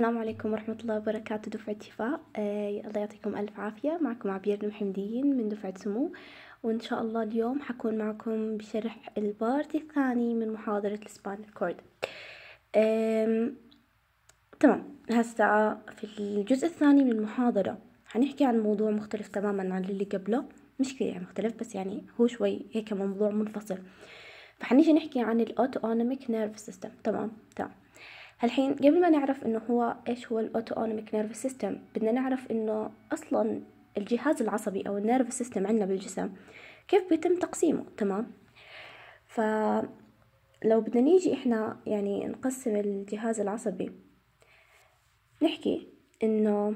السلام عليكم ورحمة الله وبركاته دفعة شفاء آه الله يعطيكم ألف عافية معكم عبير المحمديين من دفعة سمو وإن شاء الله اليوم حكون معكم بشرح البارت الثاني من محاضرة الإسبان كورد تمام هسا في الجزء الثاني من المحاضرة حنحكي عن موضوع مختلف تماما عن اللي قبله مش كثير يعني مختلف بس يعني هو شوي هيك موضوع منفصل فحنيجي نحكي عن الأوتونوميك نيرف سيستم تمام تمام هالحين قبل ما نعرف انه هو ايش هو الاوتونوميك نيرف سيستم بدنا نعرف انه اصلا الجهاز العصبي او النيرف سيستم عندنا بالجسم كيف بيتم تقسيمه تمام فلو بدنا نيجي احنا يعني نقسم الجهاز العصبي نحكي انه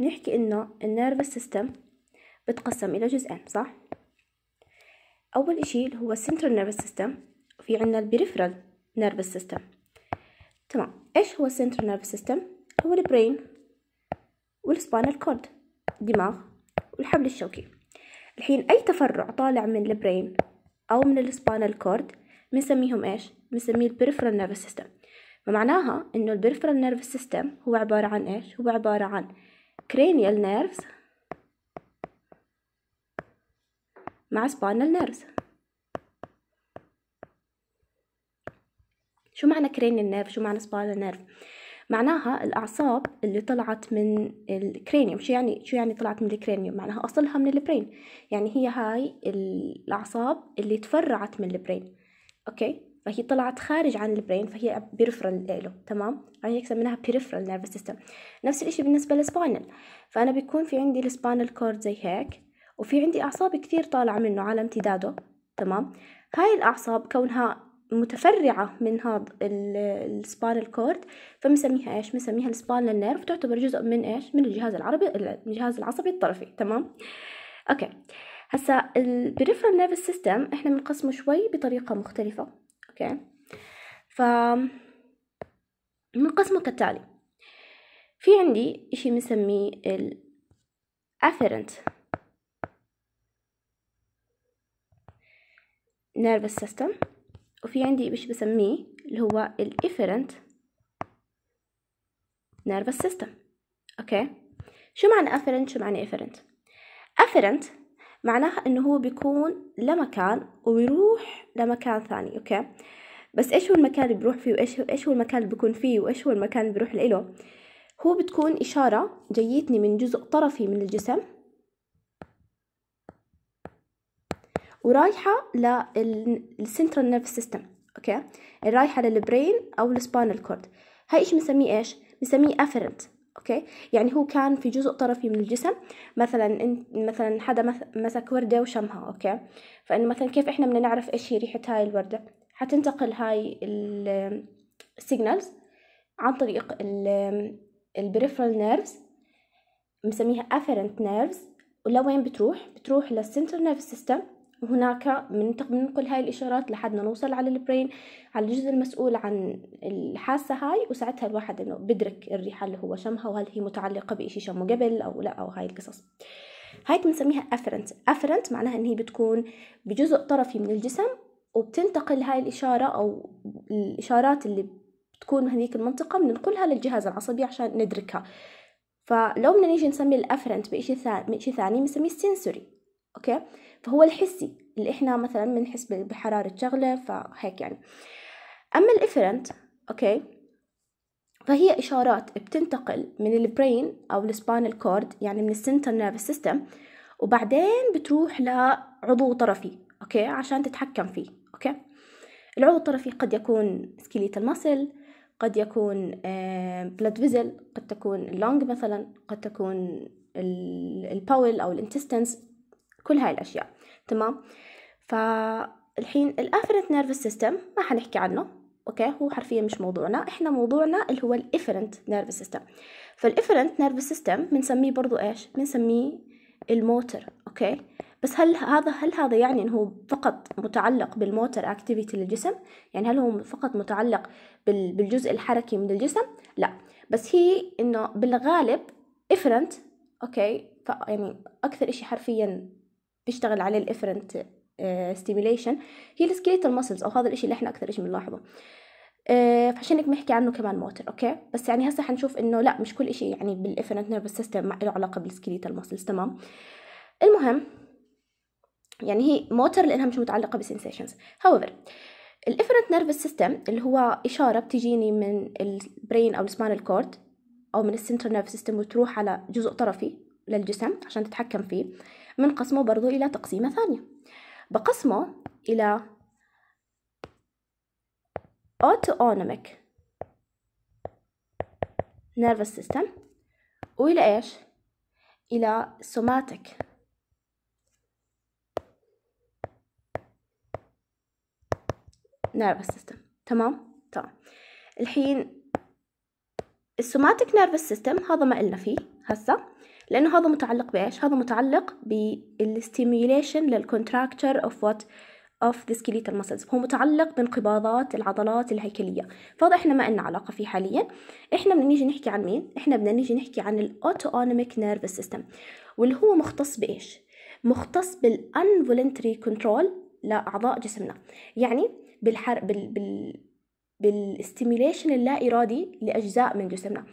نحكي انه النيرف سيستم بتقسم الى جزئين صح اول اشي اللي هو السنترال نيرف سيستم في عندنا البريفرال نيرفس سيستم تمام ايش هو سنترال نيرفس سيستم هو البرين والسباينال كورد دماغ والحبل الشوكي الحين اي تفرع طالع من البرين او من السباينال كورد بنسميهم ايش بنسميه البريفرال نيرفس سيستم فمعناها انه البريفرال نيرفس سيستم هو عباره عن ايش هو عباره عن كرينيال نيرفز مع spinal نيرفز شو معنى كرين النيرف شو معنى سباينال نيرف معناها الأعصاب اللي طلعت من الكرينيوم شو يعني شو يعني طلعت من الكرينيوم معناها أصلها من البرين يعني هي هاي الأعصاب اللي تفرعت من البرين أوكي فهي طلعت خارج عن البرين فهي بيرفرال له تمام هاي يعني هيك سميناها بيرفرال نيرف سيستم نفس الشيء بالنسبة للسباينال فأنا بيكون في عندي السباينال كورد زي هيك وفي عندي أعصاب كثير طالعة منه على امتداده تمام هاي الأعصاب كونها متفرعة من هذا السبانال كورد فمسميها ايش؟ مسميها السبانال نيرف تعتبر جزء من ايش؟ من الجهاز العربي الجهاز العصبي الطرفي تمام؟ اوكي هسا البريفرال نيرف سيستم احنا بنقسمه شوي بطريقة مختلفة اوكي؟ ف بنقسمه كالتالي في عندي اشي بنسميه الافيرنت nervous system وفي عندي مش بسميه اللي هو الافرنت نيرفس سيستم اوكي شو معنى افرنت شو معنى افرنت افرنت معناها انه هو بيكون لمكان وبيروح لمكان ثاني اوكي بس ايش هو المكان اللي بيروح فيه وايش ايش هو المكان اللي بيكون فيه وايش هو المكان اللي بيروح له هو بتكون اشاره جيتني من جزء طرفي من الجسم ورايحة للسنترال نيرف سيستم اوكي رايحة للبرين او السبانال كورد هاي ايش بنسميه ايش بنسميه افرنت اوكي يعني هو كان في جزء طرفي من الجسم مثلا مثلا حدا مسك ورده وشمها اوكي فانه مثلا كيف احنا بدنا نعرف ايش هي ريحه هاي الورده حتنتقل هاي السيجنالز عن طريق البريفرال نيرفز بنسميها افرنت نيرفز ولوين بتروح بتروح للسنترال نيرف سيستم هناك من ننقل هاي الإشارات لحد ما نوصل على البرين على الجزء المسؤول عن الحاسة هاي وساعتها الواحد إنه بدرك الريحة اللي هو شمها وهل هي متعلقة بإشي شمه قبل أو لا أو هاي القصص هاي بنسميها أفرنت أفرنت معناها إن هي بتكون بجزء طرفي من الجسم وبتنتقل هاي الإشارة أو الإشارات اللي بتكون من هذيك المنطقة بننقلها للجهاز العصبي عشان ندركها فلو بدنا نيجي نسمي الأفرنت بإشي ثاني بإشي ثاني بنسميه السنسوري اوكي فهو الحسي اللي احنا مثلا بنحس بحراره شغله فهيك يعني اما الافرنت اوكي فهي اشارات بتنتقل من البرين او السبانال كورد يعني من السنتر نيرف سيستم وبعدين بتروح لعضو طرفي اوكي عشان تتحكم فيه اوكي العضو الطرفي قد يكون سكيليت المسل قد يكون بلاد آه، فيزل قد تكون اللونج مثلا قد تكون الباول او الانتستنس كل هاي الأشياء تمام فالحين الافرنت نيرفس سيستم ما حنحكي عنه اوكي هو حرفيا مش موضوعنا احنا موضوعنا اللي هو الافرنت نيرفس سيستم فالافرنت نيرفس سيستم بنسميه برضو ايش بنسميه الموتر اوكي بس هل هذا هل هذا يعني انه فقط متعلق بالموتر اكتيفيتي للجسم يعني هل هو فقط متعلق بالجزء الحركي من الجسم لا بس هي انه بالغالب افرنت اوكي يعني اكثر اشي حرفيا بيشتغل عليه الافرنت ستيميليشن هي السكيليتال ماسلز او هذا الاشي اللي احنا اكثر اشي بنلاحظه آه، فعشان هيك بنحكي عنه كمان موتر اوكي بس يعني هسه حنشوف انه لا مش كل شيء يعني بالافرنت نيرفس سيستم له علاقه بالسكيليتال ماسلز تمام المهم يعني هي موتر لانها مش متعلقه بسنسيشنز هاويفر الافرنت نيرفس سيستم اللي هو اشاره بتجيني من البرين او السباينال كورد او من السنترال نيرف سيستم وتروح على جزء طرفي للجسم عشان تتحكم فيه بنقسمه برضو إلى تقسيمة ثانية بقسمه إلى autonomic nervous system وإلى إيش؟ إلى somatic nervous system تمام؟ تمام طيب. الحين السوماتيك nervous سيستم هذا ما قلنا فيه هسه لأنه هذا متعلق بإيش؟ هذا متعلق بالستيميوليشن للكونتراكتر أوف وات اوف ذا سكيليتال ماسلز هو متعلق بانقباضات العضلات الهيكلية فهذا احنا ما لنا علاقة فيه حاليا احنا بدنا نيجي نحكي عن مين؟ احنا بدنا نيجي نحكي عن اونوميك نيرف سيستم واللي هو مختص بإيش؟ مختص بالانفولنتري كنترول لأعضاء جسمنا يعني بالحر... بال... بال... بالاستيميليشن اللا إرادي لأجزاء من جسمنا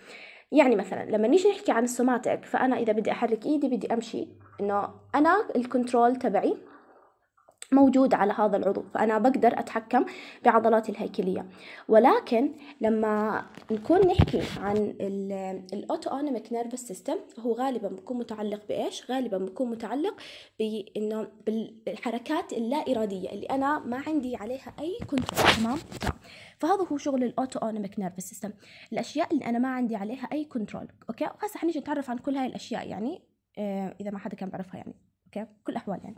يعني مثلا لما نيجي نحكي عن السوماتيك فانا اذا بدي احرك ايدي بدي امشي انه انا الكنترول تبعي موجود على هذا العضو فأنا بقدر أتحكم بعضلاتي الهيكلية ولكن لما نكون نحكي عن الأوتونوميك نيرفس سيستم هو غالبا بيكون متعلق بإيش؟ غالبا بيكون متعلق بإنه بالحركات اللا إرادية اللي أنا ما عندي عليها أي كنترول تمام؟ تمام نعم. فهذا هو شغل الأوتونوميك نيرفس سيستم الأشياء اللي أنا ما عندي عليها أي كنترول أوكي؟ وهسه حنيجي نتعرف عن كل هاي الأشياء يعني آه، إذا ما حدا كان بيعرفها يعني أوكي؟ بكل أحوال يعني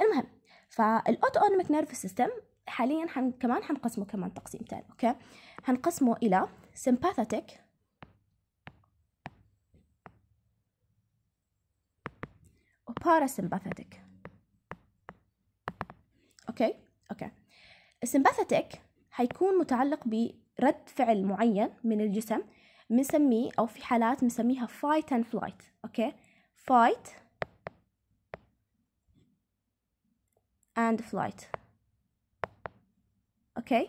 المهم فالاوتونوميك نيرف سيستم حاليا حن كمان حنقسمه كمان تقسيمتين اوكي حنقسمه الى sympathetic وباراسمباثيتك اوكي اوكي السمباثيتك حيكون متعلق برد فعل معين من الجسم بنسميه او في حالات بنسميها فايت اند فلايت اوكي فايت and flight أوكي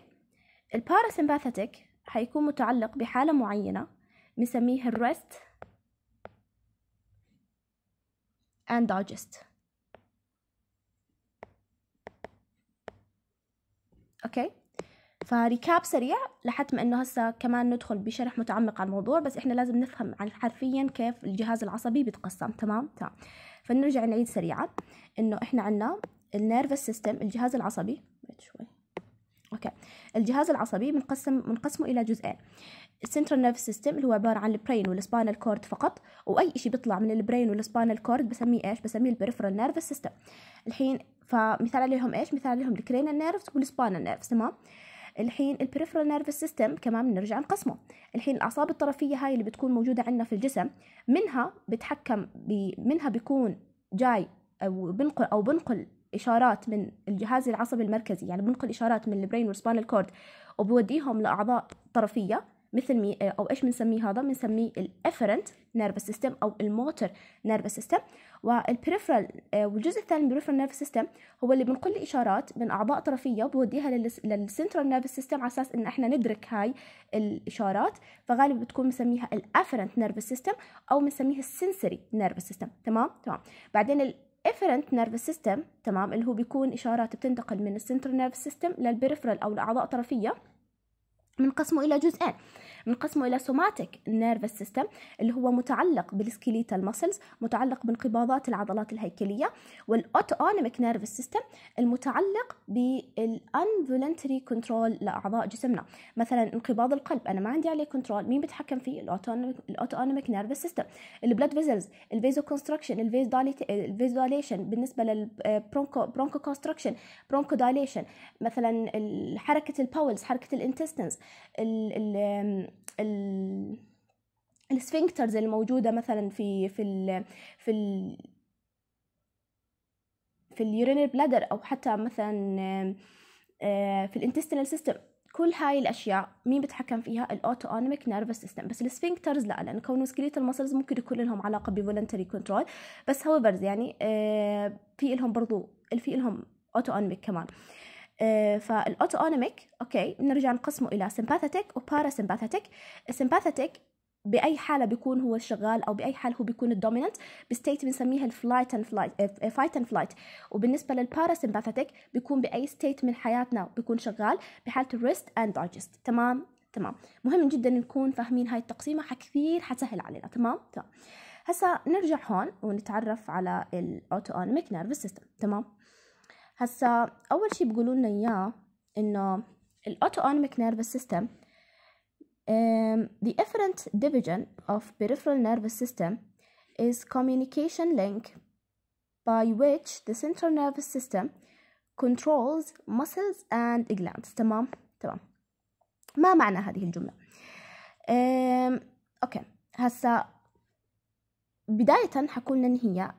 الباراسمباثيتك حيكون متعلق بحالة معينة بنسميه الريست and digest اوكي فريكاب سريع لحد ما انه هسه كمان ندخل بشرح متعمق على الموضوع بس احنا لازم نفهم عن حرفيا كيف الجهاز العصبي بيتقسم تمام تمام فنرجع نعيد سريعا انه احنا عندنا النيرفس سيستم الجهاز العصبي شوي اوكي الجهاز العصبي منقسم منقسمه الى جزئين السنترال نيرف سيستم اللي هو عباره عن البرين والسبانال كورد فقط واي شيء بيطلع من البرين والسبانال كورد بسميه ايش بسميه البريفرال نيرفس سيستم الحين فمثال عليهم ايش مثال عليهم الكرينال نيرفس والسبانال نيرفس تمام الحين البريفرال نيرفس سيستم كمان بنرجع نقسمه الحين الاعصاب الطرفيه هاي اللي بتكون موجوده عندنا في الجسم منها بتحكم ب... منها بيكون جاي او بنقل او بنقل اشارات من الجهاز العصبي المركزي يعني بنقل اشارات من البرين والسبانال كورد وبوديهم لاعضاء طرفيه مثل آه، او ايش بنسميه هذا بنسميه الافرنت نيرفس سيستم او الموتر نيرفس سيستم والبريفرال والجزء الثاني من البريفرال نيرفس سيستم هو اللي بنقل اشارات من اعضاء طرفيه وبوديها للسنترال نيرفس سيستم على اساس ان احنا ندرك هاي الاشارات فغالبا بتكون بنسميها الافرنت نيرفس سيستم او بنسميها السنسري نيرفس سيستم تمام تمام بعدين افرنت نيرفس سيستم تمام اللي هو بيكون إشارات بتنتقل من السنترال nervous system للبريفرال أو الأعضاء الطرفية بنقسمه إلى جزئين بنقسمه الى سوماتيك نيرفس سيستم اللي هو متعلق بالسكيليتال ماسلز متعلق بانقباضات العضلات الهيكليه والاوتونوميك نيرفس سيستم المتعلق بالانفولنتري كنترول لاعضاء جسمنا مثلا انقباض القلب انا ما عندي عليه كنترول مين بيتحكم فيه الاوتونوميك نيرفس سيستم البلاد فيزلز الفيزو كونستراكشن الفيز دايليشن بالنسبه للبرونكو برونكو كونستراكشن برونكو دايليشن مثلا حركه الباولز حركه الانتستنس السفنكترز الموجوده مثلا في في الـ في الـ في اليورينال بلادر او حتى مثلا آه، في الانتستينال سيستم كل هاي الاشياء مين بتحكم فيها الاوتو اونيميك نيرفس سيستم بس السفنكترز لا لان كونه سكليت المسلز ممكن يكون لهم علاقه بفولنتري كنترول بس هاويفرز يعني آه، في لهم برضو في لهم اوتو اونيميك كمان آه آه، فالاوتونوميك اوكي نرجع نقسمه الى سمباثيتك سمباثيتك السمباثيتك باي حاله بيكون هو شغال او باي حال هو بيكون الدوميننت بستيت بنسميها الفلايت اند فلايت فايت اند فلايت وبالنسبه للبارا سمباثيتك بيكون باي ستيت من حياتنا بيكون شغال بحاله الريست اند دايجست تمام تمام مهم جدا نكون فاهمين هاي التقسيمه حكثير حتسهل علينا تمام تمام طيب. هسا نرجع هون ونتعرف على الاوتو نيرف سيستم تمام هسا اول شيء بيقولوا لنا اياه انه الاوتوانوميك نيرفس سيستم the efferent division of peripheral nervous system is communication link by which the central nervous system controls muscles and glands تمام تمام ما معنى هذه الجملة أم... اوكي هسا بداية حكولنا ان هي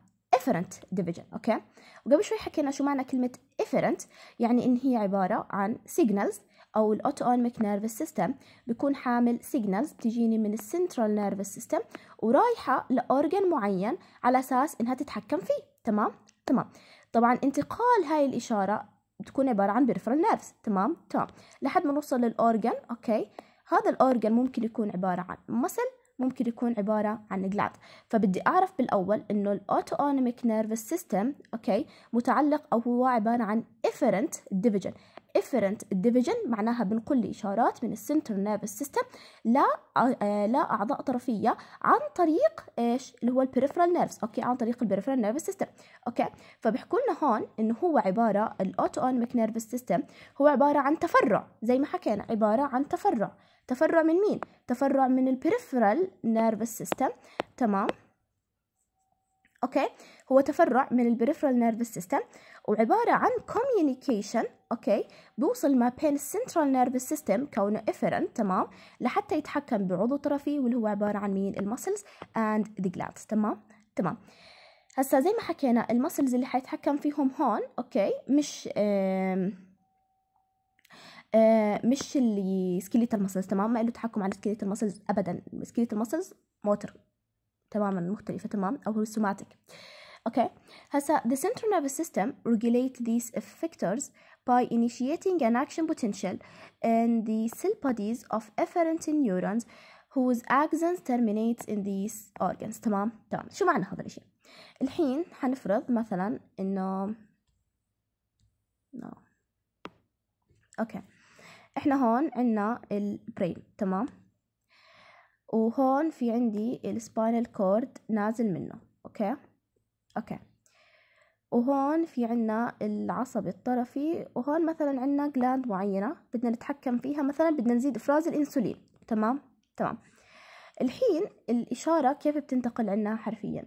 افرنت division اوكي وقبل شوي حكينا شو معنى كلمة efferent يعني ان هي عبارة عن signals او الاوتونميك nervous سيستم بيكون حامل سيجنالز بتجيني من السنترال nervous سيستم ورايحه لاورجن معين على اساس انها تتحكم فيه تمام تمام طبعا انتقال هاي الاشاره بتكون عباره عن بيرفرال نيرفز تمام تمام لحد ما نوصل للاورجن اوكي هذا الاورجن ممكن يكون عباره عن مسل ممكن يكون عبارة عن جلاند فبدي أعرف بالأول إنه الأوتونوميك نيرفس سيستم أوكي متعلق أو هو عبارة عن إفرنت ديفيجن إفرنت ديفيجن معناها بنقل لي إشارات من central nervous system لا آه، لا أعضاء طرفية عن طريق إيش اللي هو البريفرال نيرفس أوكي عن طريق البريفرال نيرفس سيستم أوكي فبيحكوا لنا هون إنه هو عبارة الأوتونوميك نيرفس سيستم هو عبارة عن تفرع زي ما حكينا عبارة عن تفرع تفرع من مين تفرع من البريفرال نيرفس سيستم تمام اوكي هو تفرع من البريفرال نيرفس سيستم وعباره عن كوميونيكيشن اوكي بوصل ما بين السنترال نيرفس سيستم كونه افرن تمام لحتى يتحكم بعضو طرفي واللي هو عباره عن مين المسلز اند ذا جلادز تمام تمام هسا زي ما حكينا المسلز اللي حيتحكم فيهم هون اوكي مش آه مش اللي سكيليت المسلز تمام ما له تحكم على سكيليت المسلز ابدا سكيليت المسلز موتر تماما مختلفه تمام او سوماتيك اوكي هسا the central nervous system regulate these effectors by initiating an action potential in the cell bodies of efferent neurons whose axons terminate in these organs تمام تمام شو معنى هذا الاشي الحين حنفرض مثلا انه no اوكي okay. احنا هون عنا البرين تمام وهون في عندي السباينال كورد نازل منه اوكي اوكي وهون في عنا العصب الطرفي وهون مثلا عنا جلاند معينة بدنا نتحكم فيها مثلا بدنا نزيد افراز الانسولين تمام تمام الحين الإشارة كيف بتنتقل عنا حرفيا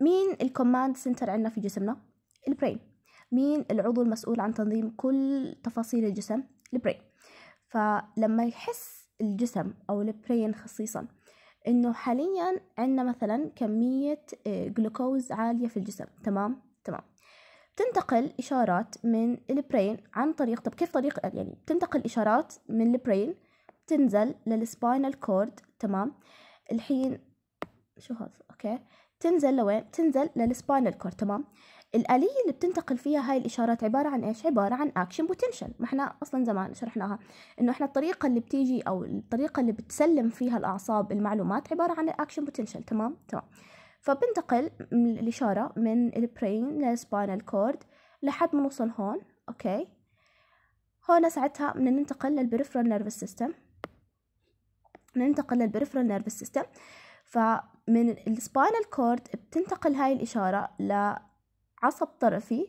مين الكوماند سنتر عنا في جسمنا البرين مين العضو المسؤول عن تنظيم كل تفاصيل الجسم البرين فلما يحس الجسم أو البرين خصيصا إنه حاليا عندنا مثلا كمية آه، جلوكوز عالية في الجسم تمام تمام تنتقل إشارات من البرين عن طريق طب كيف طريق يعني تنتقل إشارات من البرين تنزل للسباينال كورد تمام الحين شو هذا اوكي تنزل لوين تنزل للسباينال كورد تمام الآلية اللي بتنتقل فيها هاي الإشارات عبارة عن إيش؟ عبارة عن أكشن بوتنشل ما إحنا أصلا زمان شرحناها إنه إحنا الطريقة اللي بتيجي أو الطريقة اللي بتسلم فيها الأعصاب المعلومات عبارة عن الأكشن بوتنشل تمام تمام فبنتقل من الإشارة من البرين للسباينال كورد لحد ما نوصل هون أوكي هون ساعتها بدنا ننتقل للبريفرال نيرفس سيستم ننتقل للبريفرال نيرفس سيستم فمن السباينال كورد بتنتقل هاي الإشارة عصب طرفي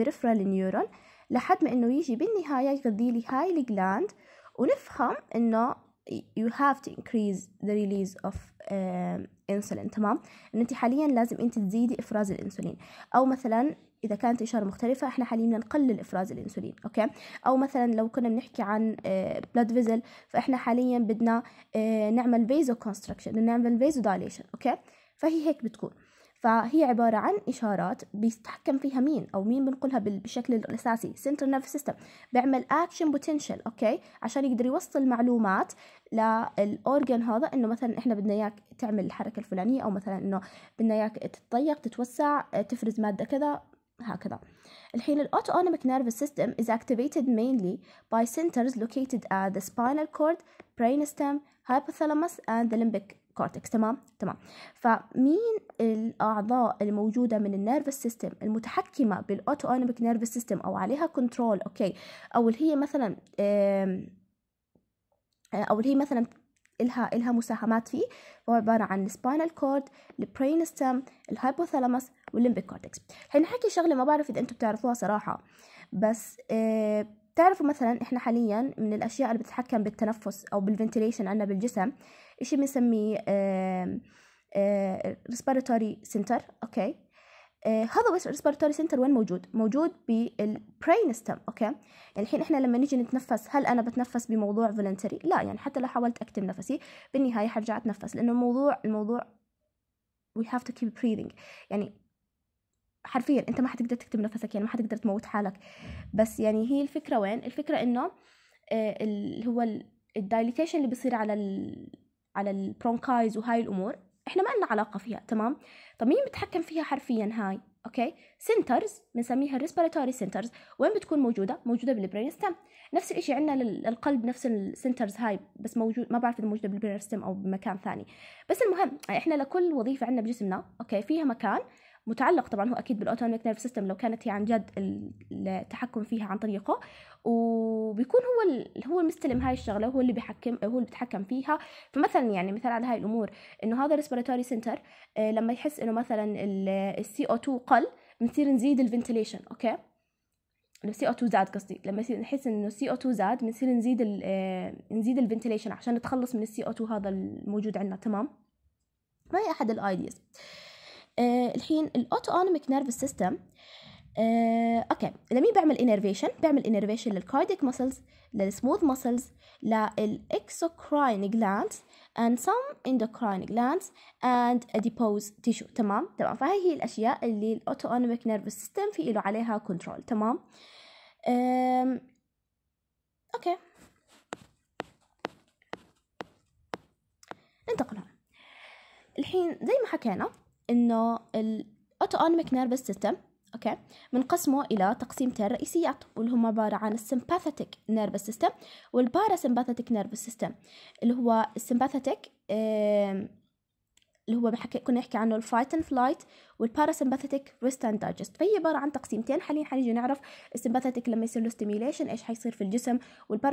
peripheral نيورون لحد ما إنه يجي بالنهاية يغذي لي هاي الجلاند ونفهم إنه you have to increase the release of uh, insulin تمام إن أنت حاليا لازم أنت تزيدي إفراز الأنسولين أو مثلا إذا كانت إشارة مختلفة إحنا حاليا بدنا نقلل إفراز الأنسولين أوكي أو مثلا لو كنا بنحكي عن بلاد آه، فيزل فإحنا حاليا بدنا آه، نعمل فيزو كونستراكشن نعمل فيزو دايليشن أوكي فهي هيك بتكون فهي عبارة عن إشارات بيتحكم فيها مين أو مين بنقولها بالشكل الأساسي سنتر نيرف سيستم بيعمل أكشن Potential أوكي عشان يقدر يوصل معلومات للأورجن هذا إنه مثلا إحنا بدنا إياك تعمل الحركة الفلانية أو مثلا إنه بدنا إياك تتضيق تتوسع تفرز مادة كذا هكذا الحين الأوتونوميك nervous system is activated mainly by centers located at the spinal cord, brainstem, hypothalamus and the limbic كورتكس تمام تمام فمين الاعضاء الموجوده من النيرفس سيستم المتحكمه بالاوتو اونيميك نيرفس سيستم او عليها كنترول اوكي او اللي هي مثلا آه، او اللي هي مثلا إلها إلها مساهمات فيه هو عبارة عن السباينال كورد البرين ستام الهايبوثالاموس والليمبيك كورتكس حكي شغلة ما بعرف إذا أنتم بتعرفوها صراحة بس آه، بتعرفوا مثلا إحنا حاليا من الأشياء اللي بتتحكم بالتنفس أو بالفنتيليشن عندنا بالجسم شيء بنسميه ريسبيراتوري آه، سنتر آه، أوكي آه، هذا الريسبيراتوري سنتر وين موجود؟ موجود بالبرين ستم اوكي؟ يعني الحين احنا لما نيجي نتنفس هل انا بتنفس بموضوع فولنتري؟ لا يعني حتى لو حاولت اكتم نفسي بالنهايه حرجع اتنفس لانه الموضوع الموضوع we have to keep breathing يعني حرفيا انت ما حتقدر تكتم نفسك يعني ما حتقدر تموت حالك بس يعني هي الفكره وين؟ الفكره انه اللي هو الدايليتيشن اللي بيصير على على البرونكايز وهاي الامور احنا ما لنا علاقه فيها تمام طب مين بتحكم فيها حرفيا هاي اوكي سنترز بنسميها ريسبيراتوري سنترز وين بتكون موجوده موجوده بالبرين ستيم نفس الشيء عندنا للقلب نفس السنترز هاي بس موجود ما بعرف اذا موجوده بالبرين ستيم او بمكان ثاني بس المهم احنا لكل وظيفه عندنا بجسمنا اوكي فيها مكان متعلق طبعا هو اكيد بالاوتونوميك نيرف سيستم لو كانت هي عن جد التحكم فيها عن طريقه وبيكون هو ال... هو المستلم هاي الشغله هو اللي بيحكم هو اللي بيتحكم فيها فمثلا يعني مثال على هاي الامور انه هذا الريسبيراتوري آه، سنتر لما يحس انه مثلا السي او 2 قل بنصير نزيد الفنتليشن اوكي السي او 2 زاد قصدي لما يصير نحس انه السي او 2 زاد بنصير نزيد ال آه، نزيد الفنتليشن عشان نتخلص من السي او 2 هذا الموجود عندنا تمام فهي احد الايديز آه، الحين الاوتونوميك نيرف سيستم آه، اوكي لمين بعمل انرفيشن بعمل انرفيشن للكارديك مسلز للسموث مسلز للاكسوكراين جلاندز and some endocrine glands and adipose tissue تمام تمام فهي هي الاشياء اللي الاوتونوميك نيرفس سيستم في له عليها كنترول تمام أم... اوكي ننتقل هون الحين زي ما حكينا انه الاوتونوميك نيرفس سيستم اوكي بنقسمه الى تقسيمتين رئيسيات واللي هم عباره عن السمباثيتك نيرفس سيستم سمباثيتك نيرفس سيستم اللي هو السمباثيتك اللي هو بحكي كنا نحكي عنه الفايت اند فلايت سمباثيتك ريست اند دايجست فهي عباره عن تقسيمتين حاليا حنيجي نعرف السمباثيتك لما يصير له ستيميليشن ايش حيصير في الجسم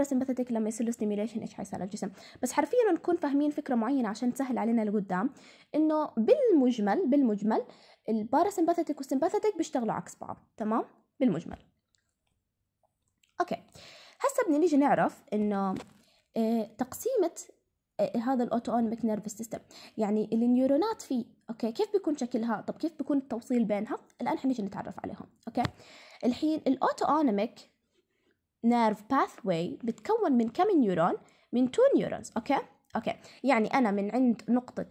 سمباثيتك لما يصير له ستيميليشن ايش حيصير على الجسم بس حرفيا نكون فاهمين فكره معينه عشان تسهل علينا لقدام انه بالمجمل بالمجمل الباراسمباثيتك والسمباثيتك بيشتغلوا عكس بعض تمام بالمجمل اوكي هسه بدنا نيجي نعرف انه آه، تقسيمه آه، هذا الاوتونيميك نيرفس سيستم يعني النيورونات فيه اوكي كيف بيكون شكلها طب كيف بيكون التوصيل بينها الان حنيجي نتعرف عليهم اوكي الحين الاوتونيميك نيرف باثوي بتكون من كم نيورون من تو نيورونز اوكي اوكي يعني انا من عند نقطه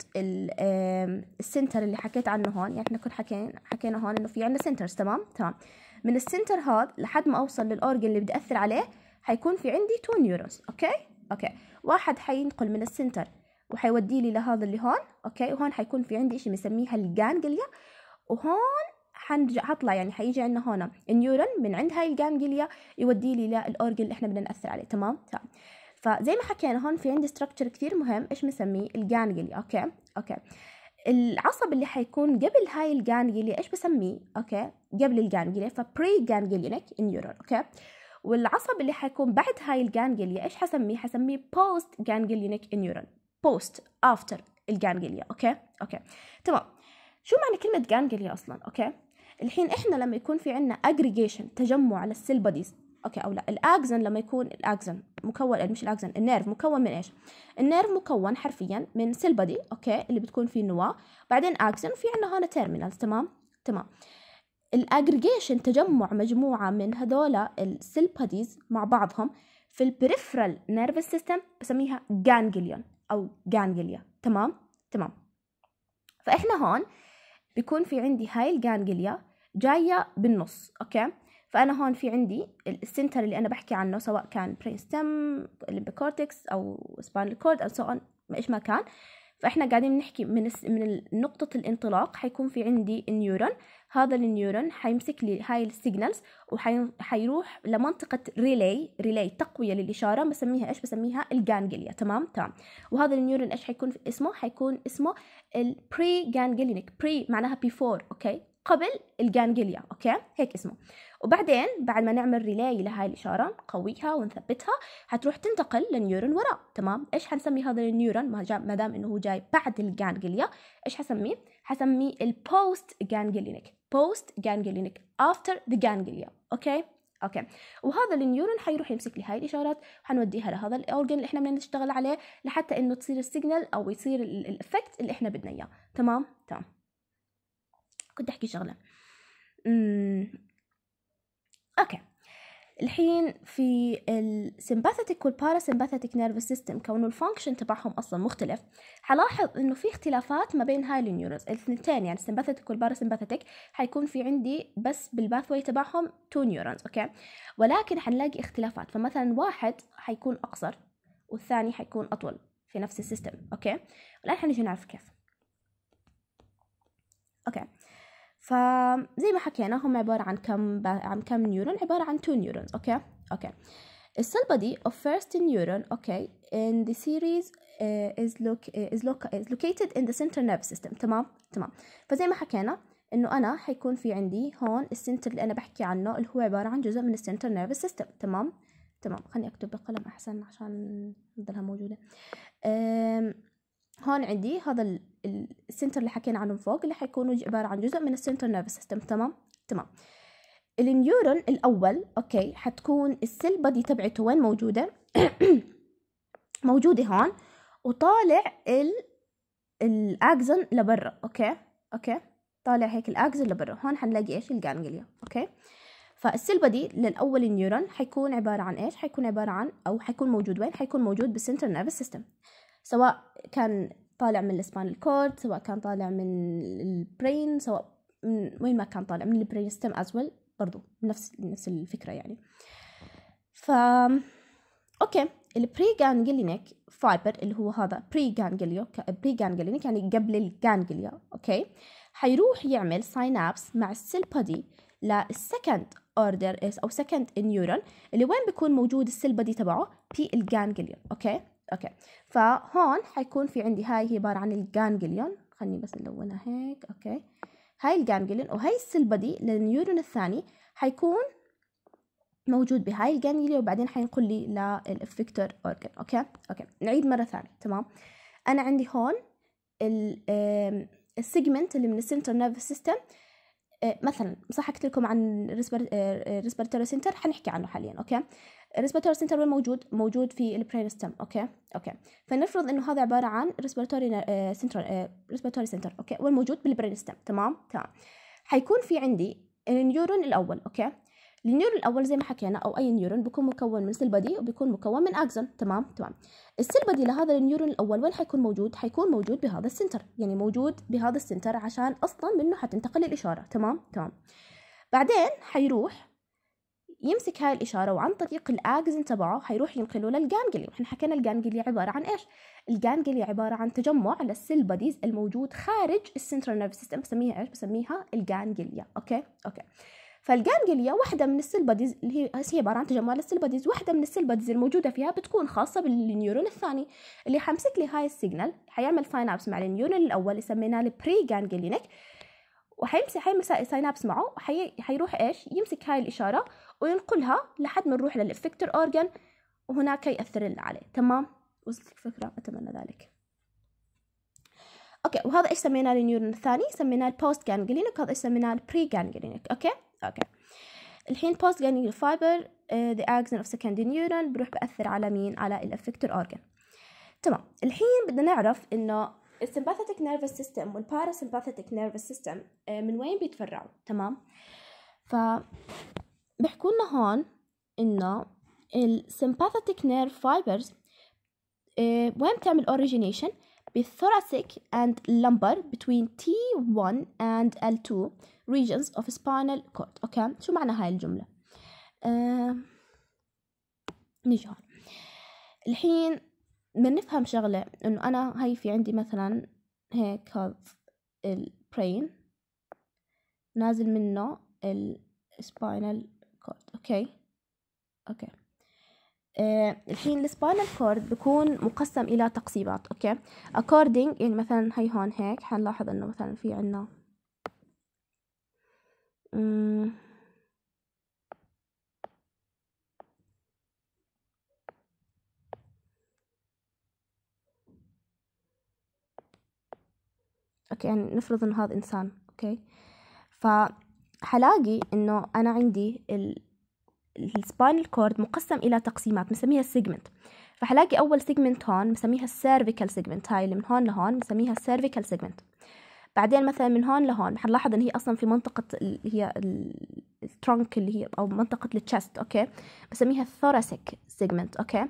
السنتر اللي حكيت عنه هون يعني احنا كنا حكينا حكينا هون انه في عندنا سنترز تمام تمام من السنتر هذا لحد ما اوصل للاورجن اللي بدي اثر عليه حيكون في عندي تو نيورونز اوكي اوكي واحد حينقل من السنتر وحيودي لي لهذا اللي هون اوكي وهون حيكون في عندي شيء بنسميها الجانجليا وهون حنرجع حطلع يعني حيجي عندنا هون النيورون من عند هاي الجانجليا يودي لي للاورجن اللي احنا بدنا ناثر عليه تمام تمام فزي ما حكينا هون في عندي ستراكشر كثير مهم ايش بنسميه الجانجلي اوكي اوكي العصب اللي حيكون قبل هاي الجانجلي ايش بسميه اوكي قبل الجانجلي فبري جانجلينيك نيورون اوكي والعصب اللي حيكون بعد هاي الجانجليا ايش حسميه حسميه بوست جانجلينيك نيورون بوست افتر الجانجليا اوكي اوكي تمام شو معنى كلمه جانجليا اصلا اوكي الحين احنا لما يكون في عندنا اجريجيشن تجمع على السيل بوديز اوكي او لا الاكزن لما يكون الاكزن مكون يعني مش الاكزن النيرف مكون من ايش النيرف مكون حرفيا من سيل بادي اوكي اللي بتكون فيه النواه بعدين اكزن وفي عندنا هون تيرمينالز تمام تمام الاجريجيشن تجمع مجموعه من هذول السيل باديز مع بعضهم في البريفرال نيرفس سيستم بسميها جانجليون او جانجليا تمام تمام فاحنا هون بيكون في عندي هاي الجانجليا جايه بالنص اوكي فانا هون في عندي السنتر اللي انا بحكي عنه سواء كان ستيم الليمبيكورتكس او سبانل كورد او سو ايش ما كان فاحنا قاعدين بنحكي من من نقطة الانطلاق حيكون في عندي نيورون هذا النيورون حيمسك لي هاي السيجنالز وحيروح لمنطقة ريلي ريلي تقوية للإشارة بسميها إيش بسميها الجانجليا تمام تمام وهذا النيورون إيش حيكون اسمه حيكون اسمه البري جانجلينيك بري معناها بيفور أوكي قبل الجانجليا اوكي هيك اسمه وبعدين بعد ما نعمل ريلاي لهاي الاشاره نقويها ونثبتها حتروح تنتقل لنيورون وراء تمام ايش حنسمي هذا النيورون ما دام انه هو جاي بعد الجانجليا ايش حسميه حسميه البوست جانجلينيك بوست جانجلينيك افتر ذا جانجليا اوكي اوكي وهذا النيورون حيروح يمسك لي هاي الاشارات حنوديها لهذا الاورجن اللي احنا بدنا نشتغل عليه لحتى انه تصير السيجنال او يصير الافكت اللي احنا بدنا اياه تمام تمام كنت احكي شغله امم اوكي الحين في السمباثيتك والباراسمباثيتك نيرفس سيستم كونه الفانكشن تبعهم اصلا مختلف حلاحظ انه في اختلافات ما بين هاي النيورونز الاثنتين يعني السمباثيتك والباراسمباثيتك حيكون في عندي بس بالباثوي تبعهم تو نيورونز اوكي ولكن حنلاقي اختلافات فمثلا واحد حيكون اقصر والثاني حيكون اطول في نفس السيستم اوكي الان حنجي نعرف كيف اوكي فزي ما حكينا هم عبارة عن كم عن كم نيورون عبارة عن تو نيورونز اوكي اوكي السيل body of first neuron okay in the series از uh, is, از uh, is, loc is located in the central nervous system تمام تمام فزي ما حكينا انه انا حيكون في عندي هون السنتر اللي انا بحكي عنه اللي هو عبارة عن جزء من السنتر نيرفس سيستم تمام تمام خليني اكتب بقلم احسن عشان تضلها موجودة هون عندي هذا السنتر اللي حكينا عنهم فوق اللي حيكونوا عبارة عن جزء من السنتر نيرفس سيستم تمام تمام النيورون الأول أوكي حتكون السيل بادي تبعته وين موجودة موجودة هون وطالع ال الأكزون لبرا أوكي أوكي طالع هيك الأكزون لبرا هون حنلاقي إيش الجانجليا أوكي فالسيل دي للأول نيورون حيكون عبارة عن إيش حيكون عبارة عن أو حيكون موجود وين حيكون موجود بالسنتر نيرفس سيستم سواء كان طالع من الاسبانال كورد سواء كان طالع من البرين سواء من وين ما كان طالع من البرين ستيم از ويل برضو نفس نفس الفكرة يعني ف اوكي البري جانجلينيك فايبر اللي هو هذا بري جانجليو بري جانجلينيك يعني قبل الجانجليا اوكي حيروح يعمل ساينابس مع السيل بودي للسكند اوردر او سكند نيورون اللي وين بيكون موجود السيل بودي تبعه في الجانجليا اوكي اوكي فهون حيكون في عندي هاي هي عباره عن الجانجليون خلني بس نلونها هيك اوكي هاي الجانجليون وهي السلبة للنيورون الثاني حيكون موجود بهاي الجانجليون وبعدين حينقل لي للافكتور اورجن اوكي اوكي نعيد مره ثانيه تمام انا عندي هون السيجمنت اللي من السنتر نيرف سيستم مثلا صح حكيت لكم عن الريسبيرتوري آه، سنتر آه، حنحكي عنه حاليا اوكي الريسبيرتوري سنتر وين موجود موجود في البرين ستم، اوكي اوكي فنفرض انه هذا عباره عن ريسبيرتوري سنتر ريسبيرتوري سنتر اوكي وين موجود ستم، تمام تمام حيكون في عندي النيورون الاول اوكي النيورون الاول زي ما حكينا او اي نيورون بيكون مكون من سيل بادي وبيكون مكون من اكزون تمام تمام السيل بادي لهذا النيورون الاول وين حيكون موجود حيكون موجود بهذا السنتر يعني موجود بهذا السنتر عشان اصلا منه حتنتقل الاشاره تمام تمام بعدين حيروح يمسك هاي الإشارة وعن طريق الأكزن تبعه حيروح ينقله للجانجليا إحنا حكينا الجانجليا عبارة عن إيش؟ الجانجليا عبارة عن تجمع للسيل باديز الموجود خارج السنترال نيرف سيستم بسميها إيش؟ بسميها الجانجليا أوكي أوكي فالجانجليا واحدة من السيل باديز اللي هي هي عبارة عن تجمع للسيل باديز واحدة من السيل باديز الموجودة فيها بتكون خاصة بالنيورون الثاني اللي حمسك لي هاي السيجنال حيعمل ساينابس مع النيورون الأول اللي سميناه البري جانجلينك وحيمسك حيعمل السينابس معه حي... حيروح ايش يمسك هاي الاشاره وينقلها لحد ما نروح للافكتور اورجان وهناك ياثر لنا عليه تمام وصلت الفكره اتمنى ذلك اوكي وهذا ايش سميناه النيورون الثاني سميناه البوست جانجلينك وهذا ايش سميناه البري جانجلينك اوكي اوكي الحين بوست جانجلينك فايبر ذا اكسون اوف سكند نيورون بروح باثر على مين على الافكتور اورجان تمام الحين بدنا نعرف انه السمباثيتك نيرفس سيستم والباراسمباثيتك نيرفس سيستم من وين بيتفرعوا تمام ف بحكوا لنا هون انه السمباثيتك نيرف فايبرز وين بتعمل اوريجينيشن بالثوراسيك and lumbar between T1 and L2 regions of spinal cord اوكي شو معنى هاي الجملة آه... نيجي هون الحين من نفهم شغلة انه انا هاي في عندي مثلا هيك هذا البرين نازل منه السباينال كورد اوكي اوكي أه الحين السباينال كورد بكون مقسم الى تقسيمات اوكي أكوردينج يعني مثلا هي هون هيك حنلاحظ انه مثلا في عنا اوكي يعني نفرض انه هذا انسان اوكي فحلاقي انه انا عندي السباينال كورد مقسم الى تقسيمات بنسميها السيجمنت فحلاقي اول سيجمنت هون بنسميها السيرفيكال سيجمنت هاي اللي من هون لهون بنسميها السيرفيكال سيجمنت بعدين مثلا من هون لهون حنلاحظ ان هي اصلا في منطقه اللي هي الترنك اللي هي او منطقه التشست اوكي بسميها الثوراسيك سيجمنت اوكي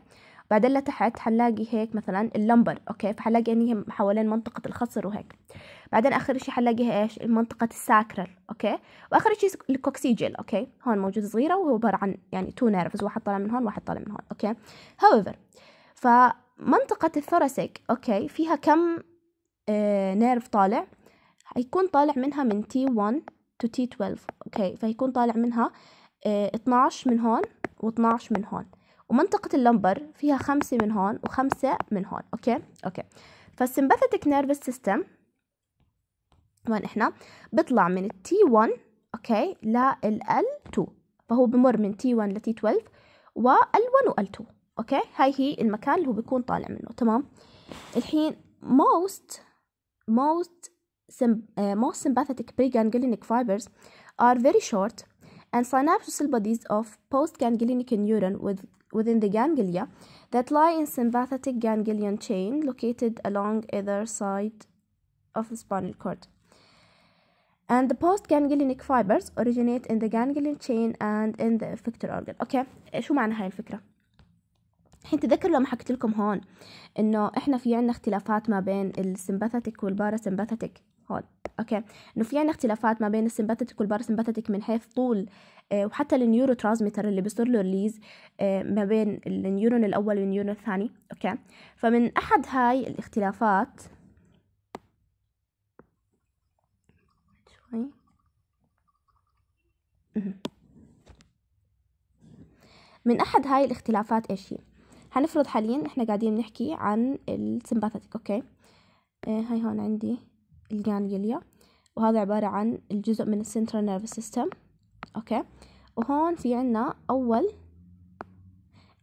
بعدين لتحت حنلاقي هيك مثلا اللمبر اوكي فحنلاقي ان هي حوالين منطقة الخصر وهيك بعدين اخر شيء حنلاقي ايش منطقة الساكرال اوكي واخر شيء الكوكسيجيل اوكي هون موجود صغيرة وهو عبارة عن يعني تو نيرفز واحد طالع من هون واحد طالع من هون اوكي هاويفر فمنطقة الثوراسيك اوكي فيها كم آه نيرف طالع هيكون طالع منها من تي 1 تو تي 12 اوكي فهيكون طالع منها آه 12 من هون و12 من هون ومنطقة اللمبر فيها خمسة من هون وخمسة من هون أوكي أوكي فالسمباثيتك نيرفس سيستم وين إحنا بطلع من t 1 أوكي لل 2 فهو بمر من t 1 t 12 وال1 وال2 أوكي هاي هي المكان اللي هو بيكون طالع منه تمام الحين most most آه، most sympathetic preganglionic fibers are very short and synapses of post of neuron with within the ganglia that lie in sympathetic ganglion chain located along either side of the spinal cord. And the postganglionic fibers originate in the ganglion chain and in the effector organ. Okay, شو معنى هاي الفكرة؟ الحين تذكروا لما حكيت لكم هون انه احنا في عنا اختلافات ما بين السمباثيتك والباراسمباثيتك هون اوكي انه في عنا اختلافات ما بين السمباثيتك والباراسمباثيتك من حيث طول آه، وحتى النيورو ترانسميتر اللي بيصير له ريليز آه، ما بين النيورون الاول والنيورون الثاني اوكي فمن احد هاي الاختلافات شوي من احد هاي الاختلافات ايش هي هنفرض حاليا احنا قاعدين نحكي عن السمباثيك اوكي آه، هاي هون عندي الجانجليا وهذا عبارة عن الجزء من السنترال نيرف سيستم اوكي وهون في عنا اول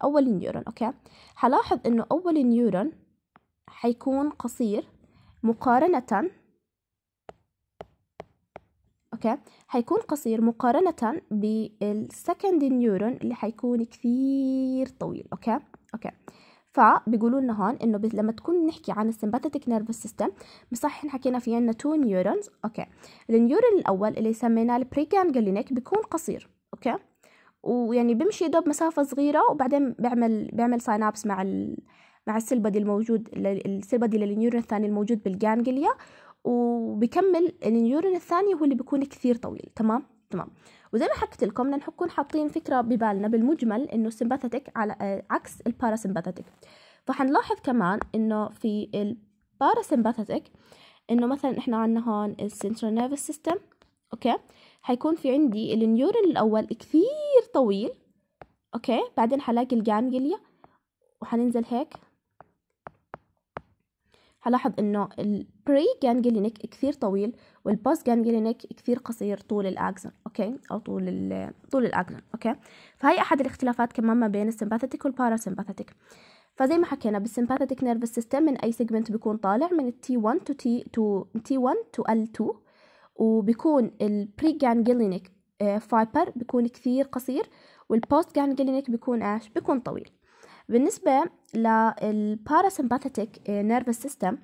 اول نيورون اوكي حلاحظ انه اول نيورون حيكون قصير مقارنة اوكي حيكون قصير مقارنة بالسكند نيورون اللي حيكون كثير طويل اوكي اوكي فبيقولوا لنا هون انه لما تكون نحكي عن السمباثيتك نيرفس سيستم مصح حكينا في عندنا تو نيورونز اوكي النيورون الاول اللي سميناه البريجانجلينيك بيكون قصير اوكي ويعني بمشي دوب مسافه صغيره وبعدين بيعمل بيعمل ساينابس مع ال... مع السلبدي الموجود السلبدي للنيورون الثاني الموجود بالجانجليا وبكمل النيورون الثاني هو اللي بيكون كثير طويل تمام تمام وزي ما حكيت لكم بدنا نكون حاطين فكره ببالنا بالمجمل انه السمباثيتك على آه، عكس الباراسمباثيتك فحنلاحظ كمان انه في الباراسمباثيتك انه مثلا احنا عندنا هون السنترال نيرفس سيستم اوكي حيكون في عندي النيورون الاول كثير طويل اوكي بعدين حلاقي الجانجليا وحننزل هيك حلاحظ انه البري يعني جانجلينيك كثير طويل والبوست جانجلينيك يعني كثير قصير طول الاكزون اوكي او طول ال طول الاكزون اوكي فهي احد الاختلافات كمان ما بين السمباثيتك والباراسمباثيتك فزي ما حكينا بالسمباثيتك نيرف سيستم من اي سيجمنت بيكون طالع من التي 1 تو تي تو تي 1 تو ال 2 وبيكون البري جانجلينيك فايبر بيكون كثير قصير والبوست جانجلينيك يعني بيكون ايش بيكون طويل بالنسبة للباراسمباثيتك نيرفس سيستم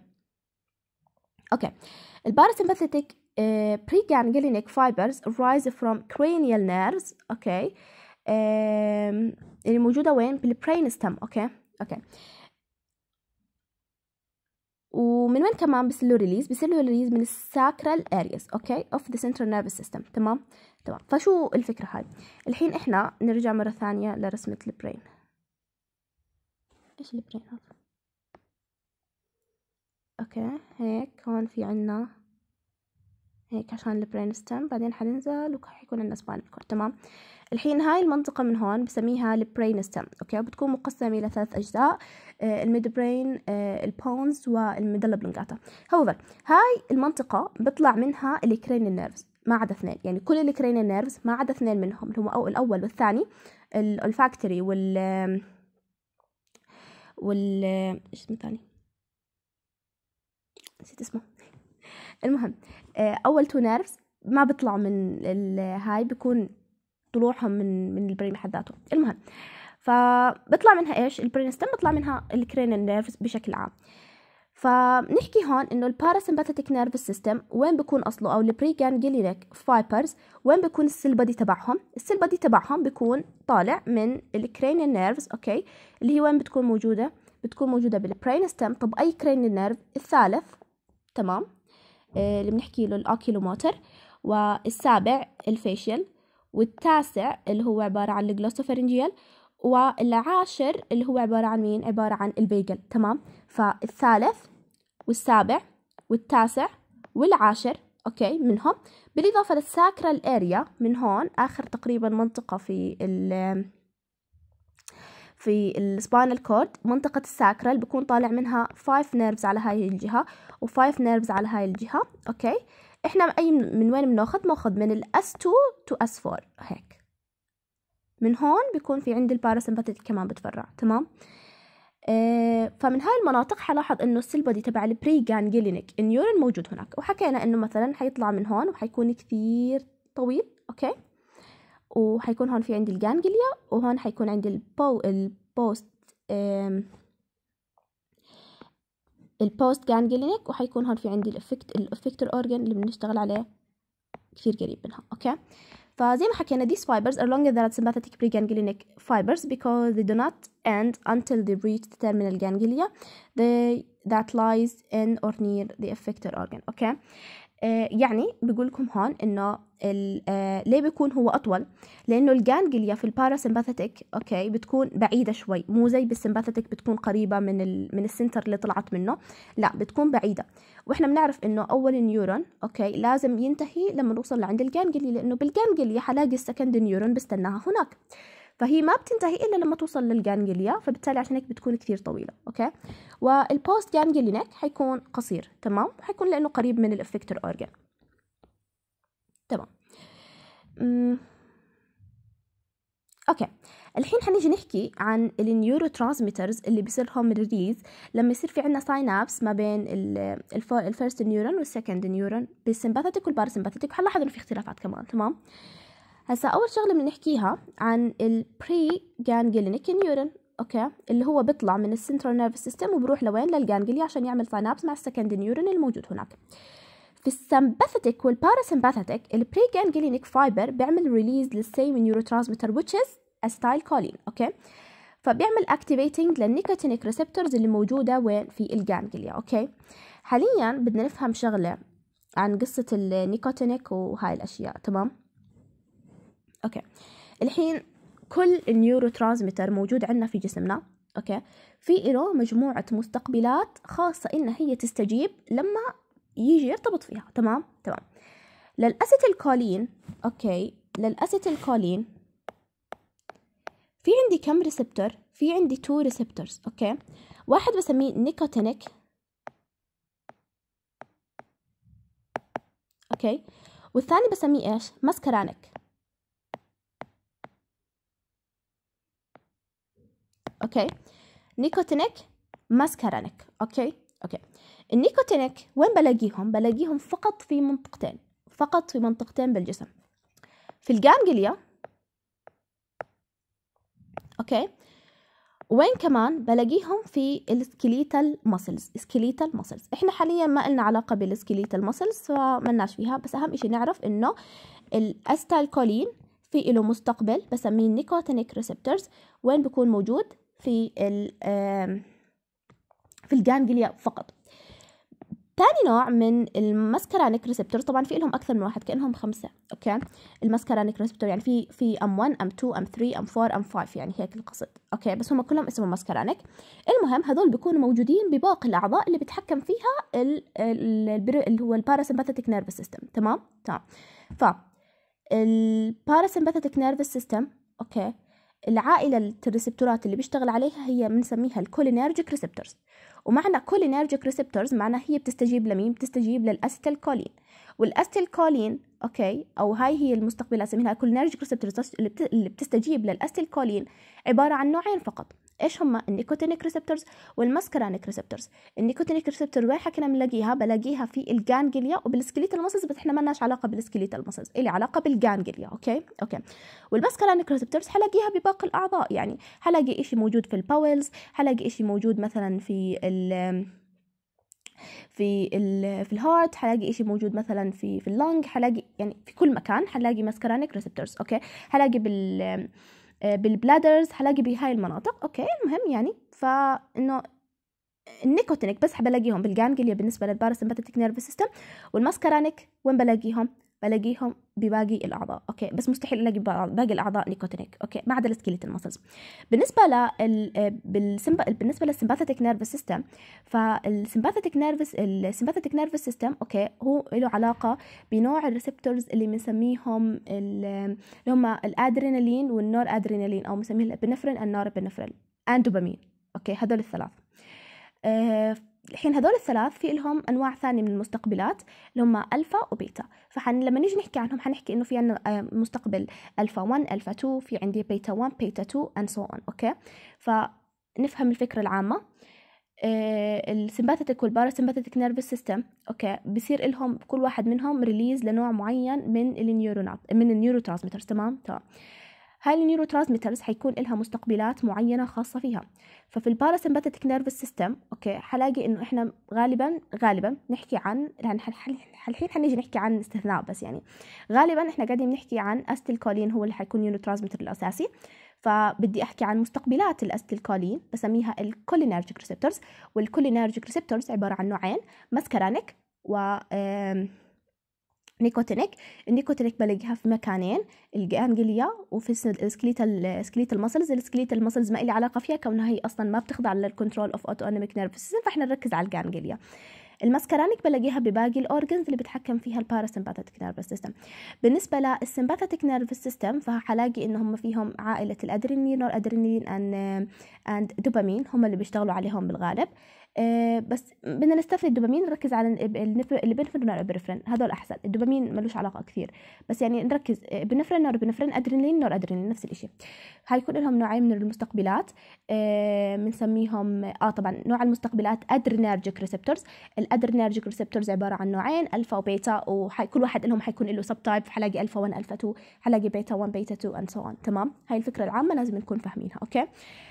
اوكي الباراسمباثيتك آه، preganglinic fibers رايز from cranial nerves اوكي اللي موجودة وين بالبرين ستم اوكي اوكي ومن وين كمان بيصير ريليز بيصير ريليز من الساكرال ارياس اوكي اوف ذا سنترال نيرفس سيستم تمام تمام فشو الفكره هاي الحين احنا نرجع مره ثانيه لرسمه البرين ايش البرين اوكي هيك هون في عنا هيك عشان البرين ستيم بعدين حننزل وحيكون عندنا سباينال كورد تمام الحين هاي المنطقة من هون بسميها البرين ستيم اوكي بتكون مقسمة إلى ثلاث أجزاء آه، الميد برين البونز والميدلا بلونجاتا هوفر هاي المنطقة بطلع منها الكرين نيرفز ما عدا اثنين يعني كل الكرين نيرفز ما عدا اثنين منهم اللي هم الأول والثاني الأولفاكتوري وال وال ايش اسمه ثاني نسيت اسمه المهم آه، اول تو نيرفز ما بيطلع من هاي بيكون طلوعهم من من البرين بحد ذاته المهم فبيطلع منها ايش البرين ستم بيطلع منها الكرينال نيرفز بشكل عام فبنحكي هون انه الباراسمباتيك نيرف سيستم وين بيكون اصله او البري جانجلينيك فايبرز وين بيكون السيل تبعهم السيل تبعهم بيكون طالع من الكرينيال نيرفز اوكي اللي هي وين بتكون موجوده بتكون موجوده بالبرين ستيم طب اي كرينيال نيرف الثالث تمام آه، اللي بنحكي له الاوكيلوموتر والسابع الفيشيال والتاسع اللي هو عباره عن الجلوسوفرنجيال والعاشر اللي هو عبارة عن مين؟ عبارة عن البيجل تمام فالثالث والسابع والتاسع والعاشر اوكي منهم بالاضافه للساكرال اريا من هون اخر تقريبا منطقه في ال في السباينال كورد منطقة الساكرال بكون طالع منها 5 نيرفز على هاي الجهة و5 نيرفز على هاي الجهة اوكي احنا اي من وين بناخذ بناخذ من الاس 2 تو اس 4 هيك من هون بيكون في عند الباراسمباتيك كمان بتفرع تمام آه، فمن هاي المناطق حلاحظ انه السيل بودي تبع البري جانجلينيك نيورين موجود هناك وحكينا انه مثلا حيطلع من هون وحيكون كثير طويل اوكي وحيكون هون في عندي الجانجليا وهون حيكون عندي البو البوست البوست جانجلينيك وحيكون هون في عندي الافكت الافكتور اورجن اللي بنشتغل عليه كثير قريب منها اوكي فزي uh, ما حكينا these fibers are longer than sympathetic preganglionic fibers because they do not end until they reach the terminal ganglia they, that lies in or near the effector organ okay آه، يعني بقول لكم هون انه آه، ليه بيكون هو اطول لانه الجانجليا في الباراسمباثيتك اوكي بتكون بعيده شوي مو زي بالسمباثيتك بتكون قريبه من ال من السنتر اللي طلعت منه لا بتكون بعيده واحنا بنعرف انه اول نيورون اوكي لازم ينتهي لما نوصل لعند الجانجليا لانه بالجانجليا حلاقي السكند نيورون بستناها هناك فهي ما بتنتهي إلا لما توصل للجانجليا فبالتالي عشان هيك بتكون كثير طويلة أوكي والبوست جانجلينك حيكون قصير تمام حيكون لأنه قريب من الافكتور أورجان تمام اوكي الحين حنيجي نحكي عن النيورو ترانسميترز اللي بيصير لهم ريليز لما يصير في عندنا ساينابس ما بين الفيرست نيورون والسكند نيورون بالسمباثيتك والباراسمباثيتك وحنلاحظ انه في اختلافات كمان تمام هسا اول شغله بنحكيها عن البري جانجلينيك نيورون اوكي اللي هو بيطلع من السنترال نيرفس سيستم وبروح لوين للجانجليا عشان يعمل ساينابس مع السكند نيورون الموجود هناك في السمباثيتك والباراسمباثيتك البري جانجلينيك فايبر بيعمل ريليز للسيم نيوروترانسميتر which is كولين اوكي فبيعمل اكتيفيتنج للنيكوتينيك ريسبتورز اللي موجوده وين في الجانجليا اوكي حاليا بدنا نفهم شغله عن قصه النيكوتينيك وهاي الاشياء تمام اوكي الحين كل النيورو ترانسميتر موجود عندنا في جسمنا اوكي في له مجموعه مستقبلات خاصه ان هي تستجيب لما يجي يرتبط فيها تمام تمام للاسيتيلكولين اوكي للاسيتيلكولين في عندي كم ريسبتور في عندي تو ريسبتورز اوكي واحد بسميه نيكوتينيك اوكي والثاني بسميه ايش ماسكرانيك اوكي نيكوتينيك ماسكارانيك اوكي اوكي النيكوتينيك وين بلاقيهم بلاقيهم فقط في منطقتين فقط في منطقتين بالجسم في الجانجليا اوكي وين كمان بلاقيهم في السكليتال ماسلز سكليتال ماسلز احنا حاليا ما لنا علاقه بالسكليتال ماسلز فمناش فيها بس اهم شيء نعرف انه الاستالكولين في له مستقبل بسميه نيكوتينيك ريسبتورز وين بيكون موجود في ال في الجانجليا فقط ثاني نوع من المسكرا ريسبتورز طبعا في لهم اكثر من واحد كانهم خمسه اوكي المسكرا ريسبتور يعني في في ام 1 ام 2 ام 3 ام 4 ام 5 يعني هيك القصد اوكي بس هم كلهم اسمهم نيك المهم هذول بيكونوا موجودين بباقي الاعضاء اللي بتحكم فيها ال ال اللي هو الباراسمباثيك نيرفس سيستم تمام تمام ف الباراسمباثيك نيرفس سيستم اوكي العائلة الريسبتورات اللي بيشتغل عليها هي بنسميها الكولينيرجيك ريسبتورز ومعنى كولينيرجيك ريسبتورز معنى هي بتستجيب لمين بتستجيب للأستيل كولين والاستيلكولين اوكي او هاي هي المستقبلات اسمها كولينرجيك ريسبتورز اللي بتستجيب للاستيلكولين عباره عن نوعين فقط ايش هما النيكوتينيك ريسبتورز والمسكرانيك ريسبتورز النيكوتينيك ريسبتور وين حكينا بنلاقيها بلاقيها في الجانجليا وبالسكليت المسلز بس احنا ما لناش علاقه بالسكليت المسلز إلي علاقه بالجانجليا اوكي اوكي والمسكرانيك ريسبتورز حلاقيها بباقي الاعضاء يعني حلاقي إشي موجود في الباولز حلاقي إشي موجود مثلا في ال في ال في الهارت حلاقي إشي موجود مثلا في في اللنج حلاقي يعني في كل مكان حلاقي ماسكرانيك ريسبتورز أوكي حلاقي بال بالبلادرز حلاقي بهاي المناطق أوكي المهم يعني فإنه النيكوتينيك بس حبلاقيهم بالجانجليا بالنسبه للباراسمباتيك نيرف سيستم والماسكارانيك وين بلاقيهم بلاقيهم بباقي الاعضاء اوكي بس مستحيل الاقي باقي الاعضاء نيكوتينيك اوكي ما عدا السكيلت المسلز بالنسبه لل بالسمب... بالنسبه للسمباثيك نيرفس سيستم فالسمباثيك نيرفس السمباثيك نيرفس سيستم اوكي هو له علاقه بنوع الريسبتورز اللي بنسميهم اللي هم الادرينالين والنور ادرينالين او بنسميه الابنفرين النور ابنفرين اند دوبامين اوكي هذول الثلاث آه، الحين هذول الثلاث في لهم انواع ثانيه من المستقبلات اللي هم الفا وبيتا فحن لما نيجي نحكي عنهم حنحكي انه في عندنا آه، مستقبل الفا 1 الفا 2 في عندي بيتا 1 بيتا 2 اند سو اون اوكي فنفهم الفكره العامه آه، السمباثيتك والباراسمباتيك نيرفس سيستم اوكي بصير لهم كل واحد منهم ريليز لنوع معين من النيورونات من النيوروترانسميترز تمام تمام هاي النيورو ترانسميترز حيكون لها مستقبلات معينه خاصه فيها ففي الباراسمباتيك نيرفس سيستم اوكي حلاقي انه احنا غالبا غالبا نحكي عن الحين حنيجي نحكي عن استثناء بس يعني غالبا احنا قاعدين نحكي عن استيلكولين هو اللي حيكون نيورو ترانسميتر الاساسي فبدي احكي عن مستقبلات الاستيلكولين بسميها الكولينرجيك ريسبتورز والكولينرجيك ريسبتورز عباره عن نوعين ماسكارانيك و نيكوتينيك النيكوتينيك بلاقيها في مكانين الجانجليا وفي السكليت السكليت المسلز السكليت المسلز ما لي علاقه فيها كونها هي اصلا ما بتخضع للكنترول اوف اوتونوميك نيرف سيستم فاحنا نركز على الجانجليا الماسكرانيك بلاقيها بباقي الاورجنز اللي بتحكم فيها الباراسمباثيك نيرفس سيستم بالنسبه للسمباثيك نيرفس سيستم فحلاقي ان هم فيهم عائله الادرينالين والادرينالين اند دوبامين هم اللي بيشتغلوا عليهم بالغالب آه، بس بدنا نستثني الدوبامين نركز على البنفرين والابرفرين هذول احسن الدوبامين ملوش علاقه كثير بس يعني نركز نور آه، بنفرين ادرينالين نور ادرينالين نفس الشيء حيكون لهم نوعين من المستقبلات بنسميهم آه،, اه طبعا نوع المستقبلات ادرينرجيك ريسبتورز الادرينرجيك ريسبتورز عباره عن نوعين الفا وبيتا وكل واحد لهم حيكون له سب تايب حلاقي الفا 1 الفا 2 حلاقي بيتا 1 بيتا 2 اند سو اون تمام هاي الفكره العامه لازم نكون فاهمينها اوكي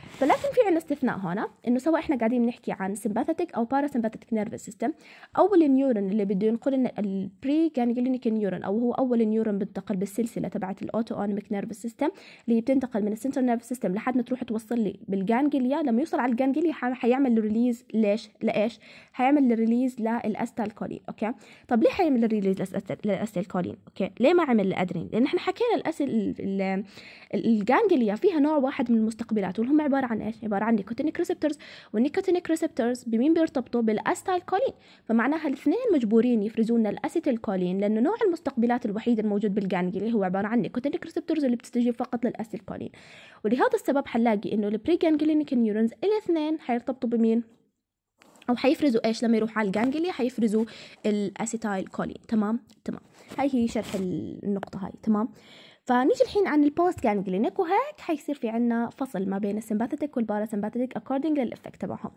فلكن في عندنا استثناء هنا انه سواء احنا قاعدين بنحكي عن parasympathetic او parasympathetic nervous system اول نيورون اللي بده ينقل لنا البري ganglionic نيورون او هو اول نيورون بنتقل بالسلسله تبعت الاوتو اونيميك نيرفس سيستم اللي هي بتنتقل من السنتر nervous سيستم لحد ما تروح توصل لي بالجانجليا لما يوصل على الجانجليا حيعمل ريليز ليش لايش حيعمل ريليز للاستالكولين اوكي طب ليه حيعمل ريليز للاستالكولين اوكي ليه ما عمل الادرين لان احنا حكينا الاسل الجانجليا فيها نوع واحد من المستقبلات واللي هم عباره عن ايش عباره عن نيكوتينيك ريسبتورز والنيكوتينيك ريسبتورز الشخص بمين بالأستايل كولين فمعناها الاثنين مجبورين يفرزوا لنا كولين لأنه نوع المستقبلات الوحيد الموجود بالجانجلي اللي هو عبارة عن نيكوتينيك ريسبتورز اللي بتستجيب فقط كولين ولهذا السبب حنلاقي إنه جانجلينيك نيورونز الاثنين حيرتبطوا بمين او حيفرزوا ايش لما يروحوا على الجانجليا حيفرزوا الاسيتايل كولين تمام تمام هاي هي شرح النقطه هاي تمام فنيجي الحين عن البوست جانجلينك وهيك حيصير في عنا فصل ما بين السمباثيتك والباراسمباثيتك اكوردنج للافكت تبعهم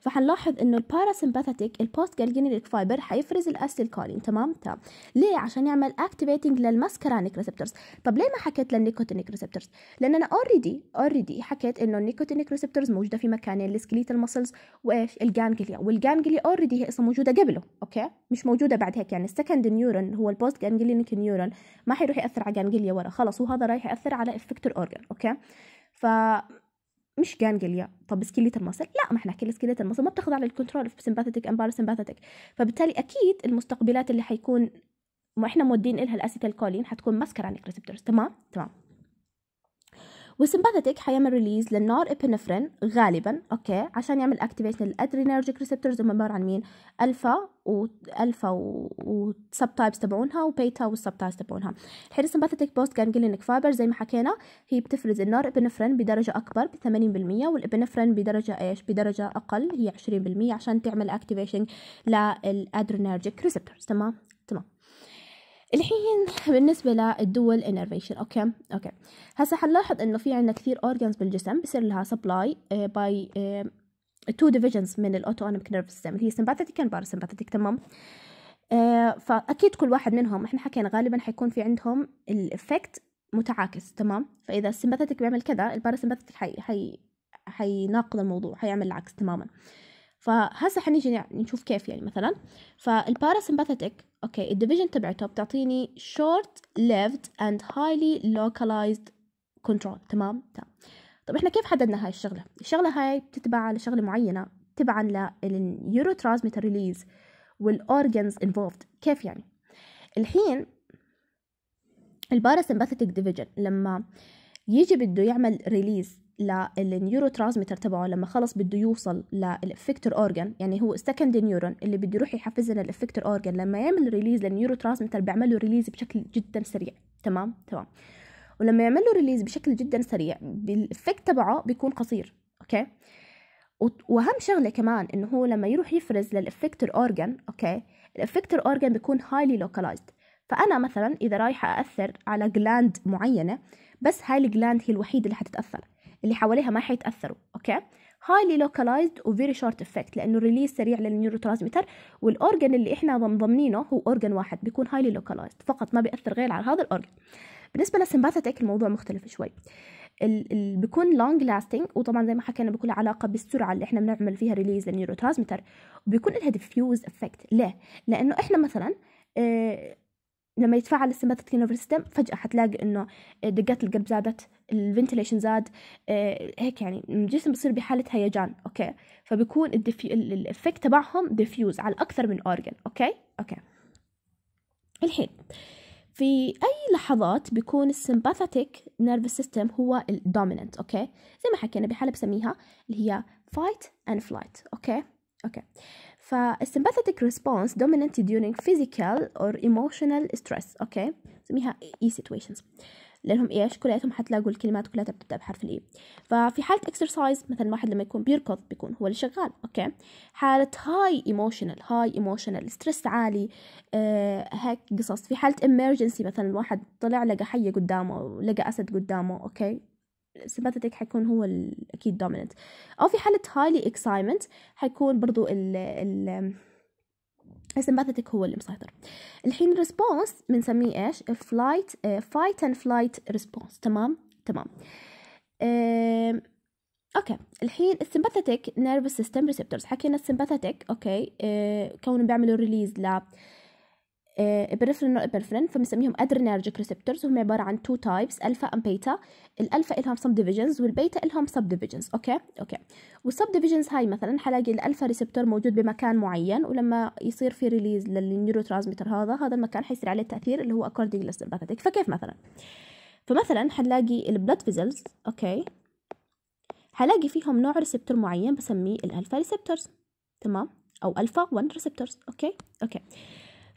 فحنلاحظ انه الباراسمباثيتك البوست جانجلينك فايبر حيفرز كولين تمام تمام طيب. ليه عشان يعمل اكتيفيتنج للماسكرانيك ريسبتورز طب ليه ما حكيت للنيكوتينيك ريسبتورز لان انا اوريدي اوريدي حكيت انه النيكوتينيك ريسبتورز موجوده في مكانين السكليتال ماسلز وايش الجانجليا والجانجليا اوريدي هي اصلا موجوده قبله اوكي مش موجوده بعد هيك يعني السكند نيورون هو البوست جانجلينيك نيورون ما حيروح ياثر على جانجليا ورا خلص وهذا رايح ياثر على افكتور اورجان اوكي ف مش جانجليا طب سكيليت المصل لا ما احنا حكينا سكيليت المصل ما على الكنترول في سمباثيتك ام سمباثيتك فبالتالي اكيد المستقبلات اللي حيكون ما احنا مودين لها الاسيتال كولين حتكون ماسكر عن الريسبتورز تمام تمام والسمباثيتك حيعمل ريليز للنور ابنفرين غالبا اوكي عشان يعمل اكتيفيشن للادرينرجيك ريسبتورز هم عباره عن مين الفا والفا والسب تايبس تبعونها وبيتا والسب تايبس تبعونها الحين السمباثيتك بوست جانجلينك فايبر زي ما حكينا هي بتفرز النور ابنفرين بدرجه اكبر ب 80% والابنفرين بدرجه ايش بدرجه اقل هي 20% عشان تعمل اكتيفيشن للادرينرجيك ريسبتورز تمام تمام الحين بالنسبة للدول انرفيشن اوكي اوكي هسا حنلاحظ انه في عندنا كثير اورجانز بالجسم بصير لها سبلاي باي تو ديفيجنز من الاوتونوميك نيرف سيستم اللي هي سمباثيتيك اند باراسمباثيتيك تمام آه، فاكيد كل واحد منهم احنا حكينا غالبا حيكون في عندهم الافكت متعاكس تمام فاذا السمباثيتيك بيعمل كذا الباراسمباثيتيك حي حي حيناقض الموضوع حيعمل العكس تماما آه فهسه حنيجي نشوف كيف يعني مثلا فالباراسمباثيتك اوكي الديفيجن تبعته بتعطيني شورت ليفد اند هايلي لوكالايزد كنترول تمام تمام طب احنا كيف حددنا هاي الشغله الشغله هاي بتتبع لشغله معينه تبعا للنيورو ترانسميتر ريليز والاورجنز انفولفد كيف يعني الحين الباراسمباثيتك ديفيجن لما يجي بده يعمل ريليز للنيورو ترانسميتر تبعه لما خلص بده يوصل للافكتور اورجان يعني هو السكند نيورون اللي بده يروح يحفز لنا الافكتور اورجان لما يعمل ريليز للنيورو ترانسميتر بيعمل له ريليز بشكل جدا سريع تمام تمام ولما يعمل له ريليز بشكل جدا سريع بالافكت تبعه بيكون قصير اوكي واهم شغله كمان انه هو لما يروح يفرز للافكتور اورجان اوكي الافكتور اورجان بيكون هايلي لوكالايزد فانا مثلا اذا رايحه اثر على جلاند معينه بس هاي الجلاند هي الوحيده اللي حتتاثر اللي حواليها ما حيتاثروا اوكي هايلي لوكالايزد وفيري شورت افكت لانه الريليز سريع للنيورو ترانسميتر والاورجن اللي احنا ضمنينه هو اورجن واحد بيكون هايلي لوكالايزد فقط ما بياثر غير على هذا الاورجن بالنسبه للسمباثيتك الموضوع مختلف شوي ال بيكون لونج لاستنج وطبعا زي ما حكينا بيكون علاقه بالسرعه اللي احنا بنعمل فيها ريليز للنيورو ترانسميتر وبيكون لها ديفيوز افكت ليه لانه احنا مثلا آه، لما يتفاعل السمباثيك نيرف سيستم فجأة حتلاقي إنه دقات القلب زادت الفنتليشن زاد آه، هيك يعني الجسم بصير بحالة هيجان أوكي فبيكون الإفكت تبعهم ديفيوز على أكثر من أورجن أوكي أوكي الحين في أي لحظات بيكون السمباثيك نيرف سيستم هو الدوميننت أوكي زي ما حكينا بحالة بسميها اللي هي فايت أند فلايت أوكي أوكي فالsympathetic ريسبونس dominant ديورينج فيزيكال اور ايموشنال ستريس اوكي نسميها اي e سيتويشنز لانهم ايش كلياتهم حتلاقوا الكلمات كلياتها بتبدا بحرف الاي e. ففي حاله اكسرسايز مثلا الواحد لما يكون بيركض بيكون هو اللي شغال اوكي حاله هاي ايموشنال هاي ايموشنال ستريس عالي آه هيك قصص في حاله امرجنسي مثلا الواحد طلع لقى حيه قدامه لقى اسد قدامه اوكي السمباثيتك حيكون هو اكيد دوميننت او في حاله هايلي اكسايمنت حيكون برضو ال ال السمباثيتك هو اللي مسيطر الحين الريسبونس بنسميه ايش فلايت فايت اند فلايت ريسبونس تمام تمام اوكي الحين السمباثيتك نيرفس سيستم ريسبتورز حكينا السمباثيتك اوكي آه، كونه بيعملوا ريليز ل ابريفرين آه، وابرفرين فبنسميهم ادرينرجيك ريسبتورز وهم عباره عن تو تايبس الفا ام بيتا الالفا الهم سب ديفيجنز والبيتا الهم سب ديفيجنز اوكي اوكي والسب ديفيجنز هاي مثلا حلاقي الالفا ريسبتور موجود بمكان معين ولما يصير في ريليز للنيورو ترانسميتر هذا هذا المكان حيصير عليه تاثير اللي هو اكوردنج للسمباثيك فكيف مثلا فمثلا حنلاقي البلاد فيزلز اوكي حلاقي فيهم نوع ريسبتور معين بسميه الالفا ريسبتورز تمام او الفا 1 ريسبتورز اوكي اوكي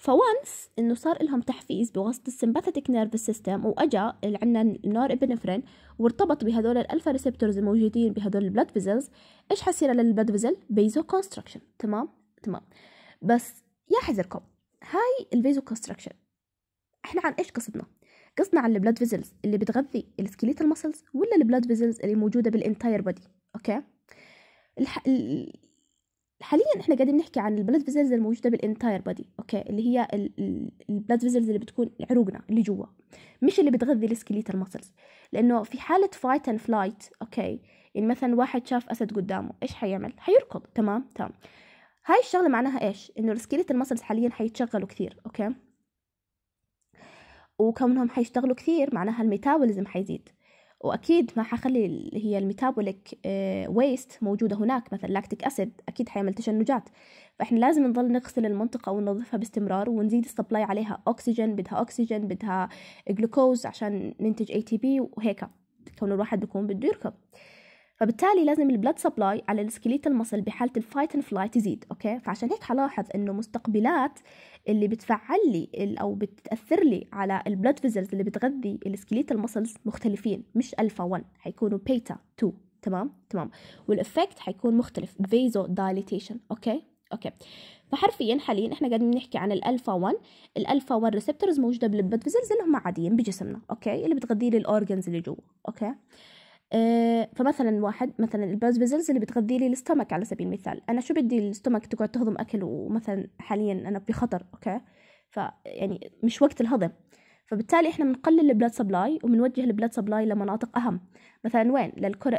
فوانس انه صار لهم تحفيز بواسطه السمباثيتك نيرفس سيستم واجا اللي عندنا النور ابنفرين وارتبط بهدول الالفا ريسبتورز الموجودين بهدول البلاد فيزلز ايش حصير البلاد فيزل بيزو كونستراكشن تمام تمام بس يا حذركم هاي البيزو كونستراكشن احنا عن ايش قصدنا قصدنا عن البلاد فيزلز اللي بتغذي السكيليت المسلز ولا البلاد فيزلز اللي موجوده بالانتاير بودي اوكي الح... حاليا احنا قاعدين نحكي عن البلد فيزلز الموجوده بالانتاير بادي اوكي اللي هي البلد فيزلز اللي بتكون عروقنا اللي جوا مش اللي بتغذي السكليتال ماسلز لانه في حاله فايت اند فلايت اوكي يعني مثلا واحد شاف اسد قدامه ايش حيعمل حيركض تمام تمام هاي الشغله معناها ايش انه السكليتال ماسلز حاليا حيتشغلوا كثير اوكي وكونهم حيشتغلوا كثير معناها الميتابوليزم حيزيد واكيد ما حخلي هي الميتابوليك ويست آه، موجوده هناك مثلا لاكتيك اسيد اكيد حيعمل تشنجات فاحنا لازم نظل نغسل المنطقه وننظفها باستمرار ونزيد السبلاي عليها اكسجين بدها اكسجين بدها جلوكوز عشان ننتج اي تي بي وهيك كون الواحد بيكون بده يركض فبالتالي لازم البلد سبلاي على السكليت المصل بحاله الفايت اند فلايت تزيد اوكي فعشان هيك حلاحظ انه مستقبلات اللي بتفعل لي او بتاثر لي على البلد فيزلز اللي بتغذي السكليت المصلز مختلفين مش الفا 1 حيكونوا بيتا 2 تمام تمام والافكت حيكون مختلف فيزو دايليتيشن اوكي اوكي فحرفيا حاليا احنا قاعدين بنحكي عن الالفا 1 الالفا 1 ريسبتورز موجوده بالبلد فيزلز اللي هم عاديين بجسمنا اوكي اللي بتغذي لي الاورجنز اللي جوا اوكي آه، فمثلا واحد مثلا بيزلز اللي بتغذي لي الاستمك على سبيل المثال انا شو بدي الاستمك تقعد تهضم اكل ومثلا حاليا انا بخطر اوكي فيعني مش وقت الهضم فبالتالي احنا بنقلل البلاد سبلاي وبنوجه البلاد سبلاي لمناطق اهم مثلا وين للكر...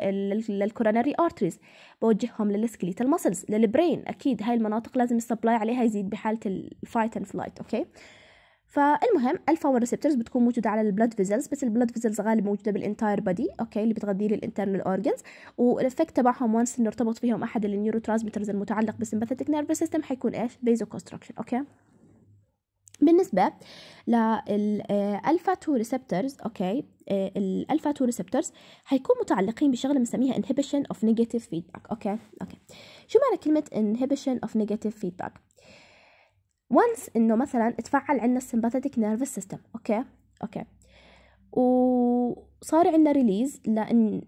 للكورونري ارتريز بوجههم للسكليت المسلز للبرين اكيد هاي المناطق لازم السبلاي عليها يزيد بحاله الفايت اند فلايت اوكي فالمهم الفا ريسبتورز بتكون موجوده على البلد فيزلز بس البلد فيزلز غالبا موجوده بالانتاير بادي اوكي اللي بتغذي لي الانترنال اورجنز والافكت تبعهم وانس انه ارتبط فيهم احد النيورو ترانسميترز المتعلق بالسمباثيتك نيرفس سيستم حيكون ايش فيزو كونستراكشن اوكي بالنسبة للألفا 2 ريسبتورز أوكي الألفا 2 ريسبتورز حيكون متعلقين بشغلة بنسميها inhibition of negative feedback أوكي أوكي شو معنى كلمة inhibition of negative feedback وانس انه مثلا اتفعل عندنا السمباثيتك نيرفس سيستم اوكي اوكي وصار عندنا ريليز لانه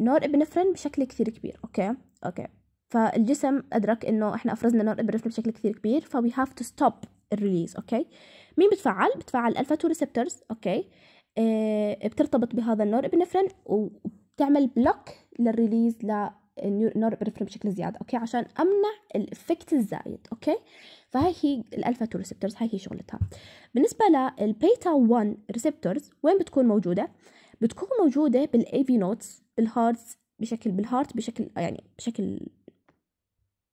نور ابنفرين بشكل كثير كبير اوكي اوكي فالجسم ادرك انه احنا افرزنا نور ابنفرين بشكل كثير كبير فوي هاف تو ستوب الريليز اوكي مين بتفعل بتفعل الفا 2 ريسبتورز اوكي آه، بترتبط بهذا النور ابنفرين وبتعمل بلوك للريليز لنور ابنفرين بشكل زياده اوكي عشان امنع الافكت الزايد اوكي فهي هي الالفا 2 ريسبتورز هاي هي شغلتها بالنسبه للبيتا 1 ريسبتورز وين بتكون موجوده بتكون موجوده بالاي في نوتس بالهارت بشكل بالهارت بشكل يعني بشكل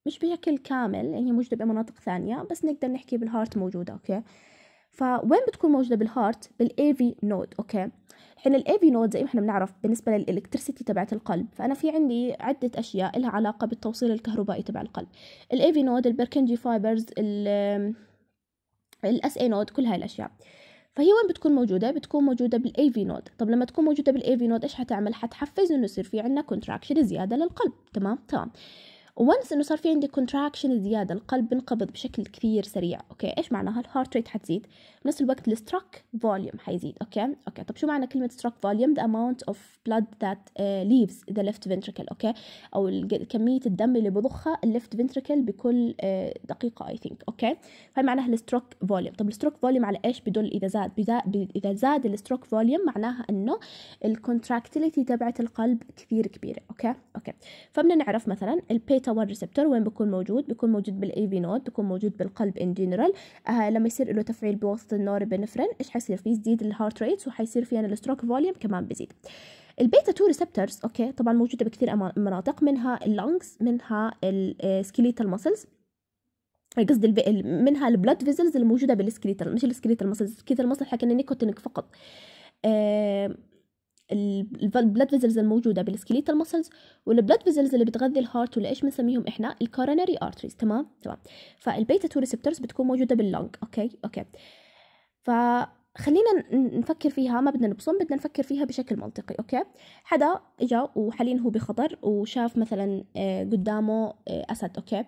مش بشكل كامل يعني هي موجوده بمناطق ثانيه بس نقدر نحكي بالهارت موجوده اوكي فوين بتكون موجوده بالهارت بالاي في نود اوكي احنا الاي في نود زي ما احنا بنعرف بالنسبه للالكتريسيتي تبعت القلب فانا في عندي عده اشياء لها علاقه بالتوصيل الكهربائي تبع القلب الاي في نود البركنجي فايبرز الاس اي نود كل هاي الاشياء فهي وين بتكون موجوده بتكون موجوده بالاي في نود طب لما تكون موجوده بالاي في نود ايش حتعمل حتحفز انه يصير في عندنا كونتراكشن زياده للقلب تمام تمام وانس انه صار في عندي كونتراكشن زياده القلب بنقبض بشكل كثير سريع اوكي ايش معناها الهارت ريت حتزيد بنفس الوقت الستروك فوليوم حيزيد اوكي اوكي طب شو معنى كلمه ستروك فوليوم ذا اماونت اوف بلاد ذات ليفز ذا ليفت ventricle اوكي او كميه الدم اللي بضخها الليفت ventricle بكل uh, دقيقه اي ثينك اوكي هاي معناها الستروك فوليوم طب الستروك فوليوم على ايش بدل اذا زاد اذا زاد الستروك فوليوم معناها انه الكونتراكتيليتي تبعت القلب كثير كبيره اوكي اوكي فبدنا نعرف مثلا البيت بيتا 1 ريسبتور وين بيكون موجود بيكون موجود بالاي في نود بيكون موجود بالقلب ان جنرال آه لما يصير له تفعيل بواسطه النوربنفرين ايش حيصير فيه يزيد الهارت ريت وحيصير في الستروك فوليوم كمان بزيد البيتا 2 ريسبتورز اوكي طبعا موجوده بكثير مناطق منها اللنجز منها السكيليتال ماسلز آه، آه، قصدي الب... منها البلاد فيزلز الموجوده بالسكليتال مش السكليتال مسلز السكليتال ماسل حكينا نيكوتينك فقط آه البلد فيزلز الموجوده بالسكيليتال ماسلز والبلاد فيزلز اللي بتغذي الهارت ولا ايش بنسميهم احنا الكورونري ارتريز تمام تمام فالبيتا 2 ريسبتورز بتكون موجوده باللنج اوكي اوكي فخلينا نفكر فيها ما بدنا نبصم بدنا نفكر فيها بشكل منطقي اوكي حدا اجا وحاليا هو بخطر وشاف مثلا آه، قدامه آه، اسد اوكي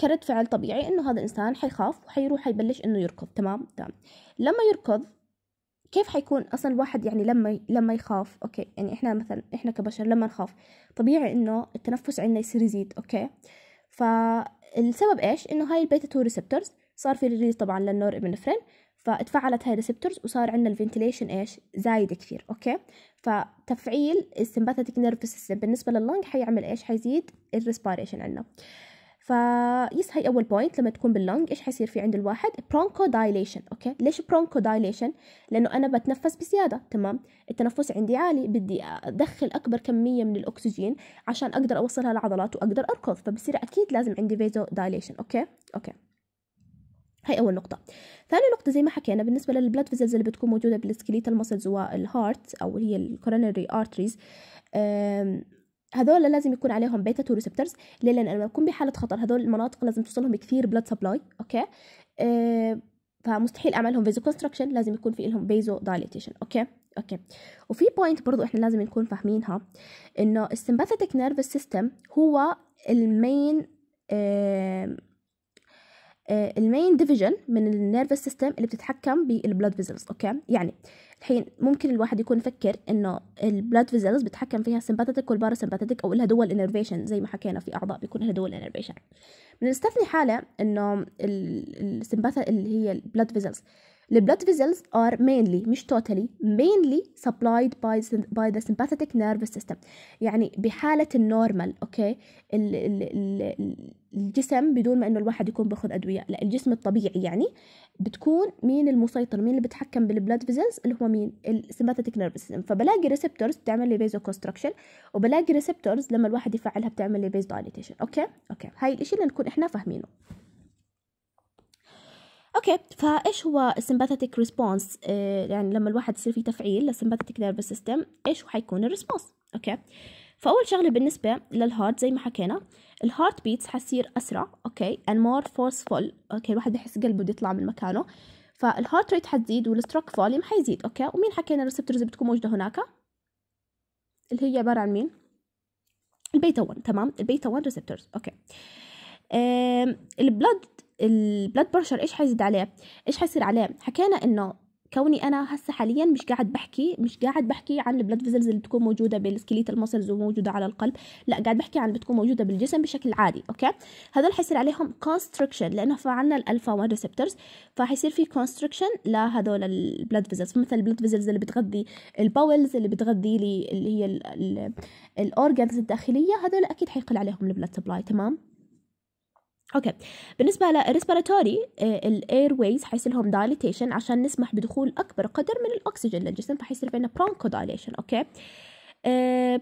كرد فعل طبيعي انه هذا الانسان حيخاف وحيروح حيبلش انه يركض تمام تمام لما يركض كيف حيكون اصلا الواحد يعني لما لما يخاف اوكي يعني احنا مثلا احنا كبشر لما نخاف طبيعي انه التنفس عندنا يصير يزيد اوكي فالسبب ايش انه هاي البيتا 2 ريسبتورز صار في ريليز طبعا للنور ابنفرين فاتفعلت هاي الريسبتورز وصار عندنا الفنتيليشن ايش زايد كثير اوكي فتفعيل السمباثيتك نيرف سيستم بالنسبه لللنج حيعمل ايش حيزيد الريسبيريشن عندنا فيس هاي اول بوينت لما تكون باللونج ايش حيصير في عند الواحد برونكو دايليشن اوكي ليش برونكو دايليشن لانه انا بتنفس بزياده تمام التنفس عندي عالي بدي ادخل اكبر كميه من الاكسجين عشان اقدر اوصلها للعضلات واقدر اركض فبصير اكيد لازم عندي فيزو دايليشن اوكي اوكي هاي أول نقطة ثاني نقطة زي ما حكينا بالنسبة للبلاد فيزلز اللي بتكون موجودة بالسكليتال ماسلز والهارت أو هي الكورونري ارتريز هذول لازم يكون عليهم بيتا 2 ريسبتورز ليه لان لما يكون بحاله خطر هذول المناطق لازم توصلهم كثير بلاد سبلاي اوكي آه فمستحيل اعملهم فيزو كونستراكشن لازم يكون في لهم بيزو دايليتيشن اوكي اوكي وفي بوينت برضو احنا لازم نكون فاهمينها انه السمباثيتك نيرفس سيستم هو المين آه, آه، المين ديفيجن من النيرفس سيستم اللي بتتحكم بالبلاد فيزلز اوكي يعني الحين ممكن الواحد يكون فكر انه البلاد فيزلز بتحكم فيها السمباثيتك والباراسمباثيتك او لها دول انرفيشن زي ما حكينا في اعضاء بيكون لها دول انرفيشن بنستثني حاله انه السمباثا اللي هي البلاد فيزلز The blood vessels are mainly مش totally mainly supplied by by the sympathetic nervous system يعني بحالة النورمال اوكي ال ال ال الجسم بدون ما انه الواحد يكون باخذ ادوية لا الجسم الطبيعي يعني بتكون مين المسيطر مين اللي بتحكم بالبلاد فيزلز اللي هو مين السيمباتيك نيرف سيستم فبلاقي ريسبتورز بتعمل لي بيزو كونستراكشن وبلاقي ريسبتورز لما الواحد يفعلها بتعمل لي بيز دايليتيشن اوكي اوكي هاي الشيء اللي نكون احنا فاهمينه اوكي فايش هو السمباثيتك ريسبونس آه يعني لما الواحد يصير في تفعيل للسمباثيتك نيرفس سيستم ايش حيكون الريسبونس اوكي فاول شغله بالنسبه للهارت زي ما حكينا الهارت بيتس حتصير اسرع اوكي اند مور فورسفول اوكي الواحد بحس قلبه بده يطلع من مكانه فالهارت ريت حتزيد والستروك فوليوم حيزيد اوكي ومين حكينا الريسبتورز اللي بتكون موجوده هناك اللي هي عباره عن مين البيتا 1 تمام البيتا 1 ريسبتورز اوكي البلد البلاد برشر ايش حيزيد عليه ايش حيصير عليه حكينا انه كوني انا هسه حاليا مش قاعد بحكي مش قاعد بحكي عن البلاد فيزلز اللي بتكون موجوده بالسكليت المسلز وموجوده على القلب لا قاعد بحكي عن بتكون موجوده بالجسم بشكل عادي اوكي هذول حيصير عليهم كونستركشن لانه فعلنا الالفا 1 ريسبتورز فحيصير في كونستركشن لهذول البلاد فيزلز مثل البلاد فيزلز اللي بتغذي الباولز اللي بتغذي لي اللي هي الاورجنز الداخليه هذول اكيد حيقل عليهم البلاد سبلاي تمام اوكي بالنسبه للريسبيراتوري الاير ويز حيصير لهم دايليتيشن عشان نسمح بدخول اكبر قدر من الاكسجين للجسم فحيصير بينا برونكو دايليشن اوكي أه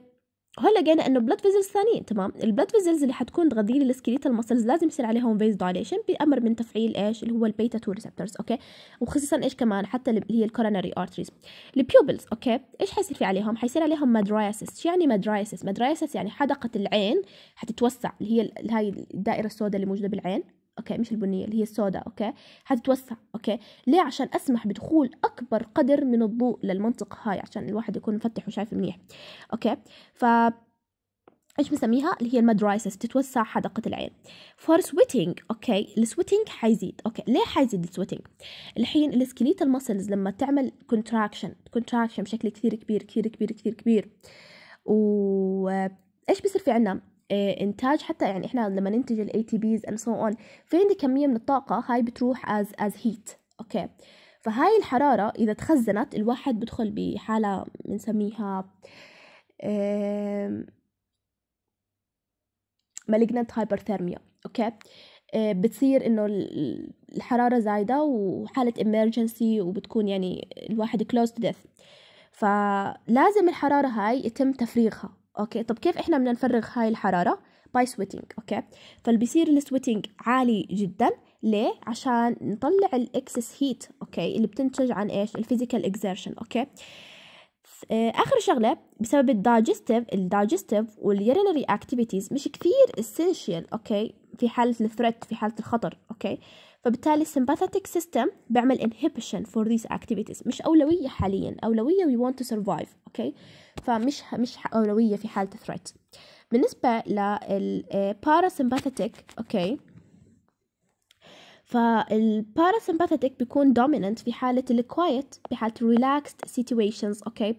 هون لقينا انه بلاد فيزلز ثانيين تمام البلاد فيزلز اللي حتكون تغذي لي السكليتال ماسلز لازم يصير عليهم فيز دايليشن بامر من تفعيل ايش اللي هو البيتا 2 ريسبتورز اوكي وخصوصا ايش كمان حتى اللي هي الكوروناري ارتريز البيوبلز اوكي ايش حيصير في عليهم حيصير عليهم مدرايسس شو يعني مدرايسس مدرايسس يعني حدقه العين حتتوسع اللي هي هاي الدائره السوداء اللي موجوده بالعين اوكي مش البنيه اللي هي السوداء اوكي حتتوسع اوكي ليه عشان اسمح بدخول اكبر قدر من الضوء للمنطقه هاي عشان الواحد يكون مفتح وشايف منيح اوكي ف ايش بنسميها اللي هي المدرايسس تتوسع حدقه العين فور سويتنج اوكي السويتنج حيزيد اوكي ليه حيزيد السويتنج الحين السكليت المسلز لما تعمل كونتراكشن كونتراكشن بشكل كثير كبير كثير كبير كثير كبير و ايش بصير في عنا آه، انتاج حتى يعني احنا لما ننتج الاي تي بيز اند سو اون في عندي كميه من الطاقه هاي بتروح از از هيت اوكي فهاي الحراره اذا تخزنت الواحد بدخل بحاله بنسميها مالجنت هايبرثيرميا اوكي آه، بتصير انه الحراره زايده وحاله امرجنسي وبتكون يعني الواحد كلوز تو ديث فلازم الحراره هاي يتم تفريغها اوكي طب كيف احنا بدنا نفرغ هاي الحراره باي سويتنج اوكي فالبيصير السويتنج عالي جدا ليه عشان نطلع الاكسس هيت اوكي اللي بتنتج عن ايش الفيزيكال اكزيرشن اوكي آه، اخر شغله بسبب الدايجستيف الدايجستيف واليرينري اكتيفيتيز مش كثير اسينشال اوكي في حاله الثريت في حاله الخطر اوكي فبالتالي السمباثيتك system بيعمل inhibition for these activities مش أولوية حاليا أولوية we want to survive أوكي okay? فمش مش أولوية في حالة threat بالنسبة للباراسمباثيتك أوكي okay? parasympathetic بيكون dominant في حالة ال quiet في حالة relaxed situations okay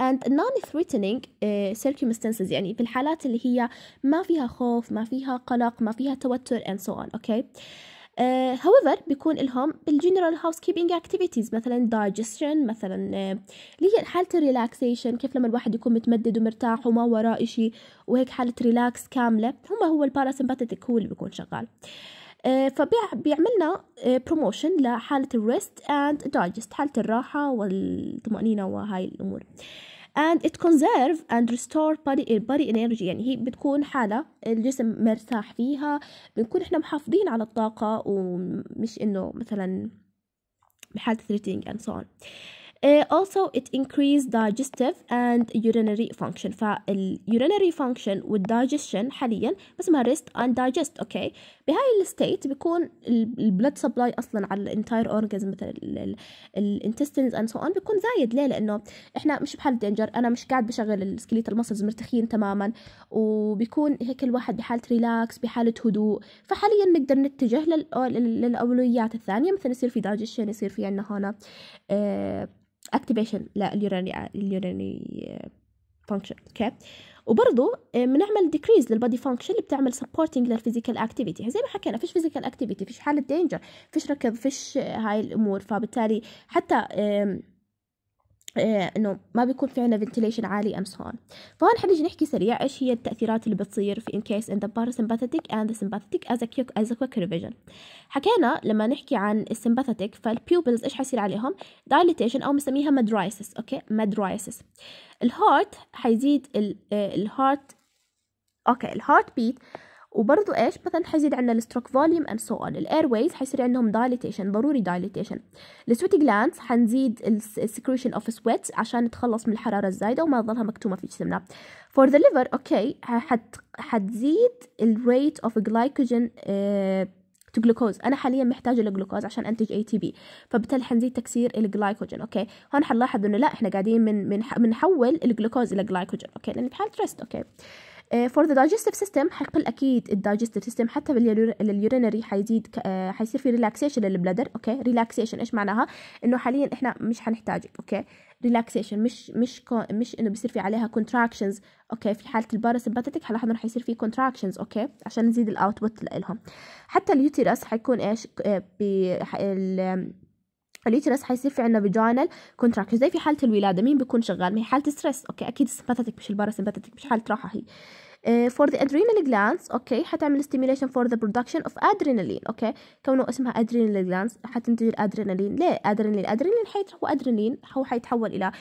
and non-threatening uh, circumstances يعني في الحالات اللي هي ما فيها خوف ما فيها قلق ما فيها توتر and so on okay آه، however بيكون لهم بالجنرال هاوس كيبنج اكتيفيتيز مثلا دايجستشن مثلا آه، اللي هي حالة الريلاكسيشن كيف لما الواحد يكون متمدد ومرتاح وما وراه شيء وهيك حالة ريلاكس كاملة هم هو الباراسمباتيك هو اللي بيكون شغال آه، فبيعملنا بروموشن لحالة الريست اند دايجست حالة الراحة والطمأنينة وهاي الأمور uh, and it conserve and restore body, eh, body energy يعني هي بتكون حالة الجسم مرتاح فيها بنكون احنا محافظين على الطاقة ومش انه مثلا بحالة ثريتينج and so on Uh, also it increased digestive and urinary function فال urinary function والdigestion حاليا اسمها rest and digest اوكي okay. بهاي الستيت بيكون blood سبلاي اصلا على entire organs مثل intestines اند سو اون بيكون زايد ليه لانه احنا مش بحاله دينجر انا مش قاعد بشغل السكليت muscles مرتخين تماما وبيكون هيك الواحد بحاله ريلاكس بحاله هدوء فحاليا نقدر نتجه للاولويات الثانيه مثلا يصير في digestion يصير في عندنا uh, activation لا اليوراني اليوراني آه، function اوكي وبرضه آه، بنعمل decrease للبادي function اللي بتعمل supporting للفيزيكال activity زي ما حكينا فيش فيزيكال activity فيش حالة danger فيش ركض فيش آه، هاي الامور فبالتالي حتى إيه، انه ما بيكون في عندنا فنتيليشن عالي ام سو فهون حنيجي نحكي سريع ايش هي التاثيرات اللي بتصير في in case ان the parasympathetic and the sympathetic as a quick as a quick revision حكينا لما نحكي عن السمباثيتك فالبيوبلز ايش حيصير عليهم dilatation او بنسميها مدرايسس اوكي مدرايسس الهارت حيزيد الهارت آه، اوكي الهارت بيت وبرضو ايش مثلا حيزيد عندنا الستروك فوليوم اند سو اون الاير ويز حيصير عندهم دايليتيشن ضروري دايليتيشن السويت جلاندز حنزيد السكريشن اوف سويت عشان نتخلص من الحراره الزايده وما تظلها مكتومه في جسمنا فور ذا ليفر اوكي حتزيد الريت اوف جلايكوجين تو جلوكوز انا حاليا محتاجه للجلوكوز عشان انتج اي تي بي فبالتالي حنزيد تكسير الجلايكوجين اوكي هون حنلاحظ انه لا احنا قاعدين من من بنحول الجلوكوز الى جلايكوجين اوكي لان بحال ترست اوكي فور آه، ذا digestive سيستم حيقل اكيد الدايجستيف سيستم حتى لليورينري حيزيد آه، حيصير في ريلاكسيشن للبلادر اوكي ريلاكسيشن ايش معناها انه حاليا احنا مش حنحتاج اوكي ريلاكسيشن مش مش مش انه بيصير في عليها كونتراكشنز اوكي في حاله الباراسمباتيك حنلاحظ انه حيصير في كونتراكشنز اوكي عشان نزيد الاوتبوت لهم حتى اليوتيرس حيكون ايش آه، فاليوترس حيصير في عندنا فيجينال كونتراكشن زي في حاله الولاده مين بيكون شغال ما هي حاله ستريس اوكي اكيد السمباتيك مش الباراسمباثيك مش حاله راحه هي فور ذا ادرينال جلانس اوكي حتعمل ستيميليشن فور ذا برودكشن اوف ادرينالين اوكي كونه اسمها ادرينال جلانس حتنتج الادرينالين ليه ادرينالين ادرينالين هو ادرينالين هو حيتحول الى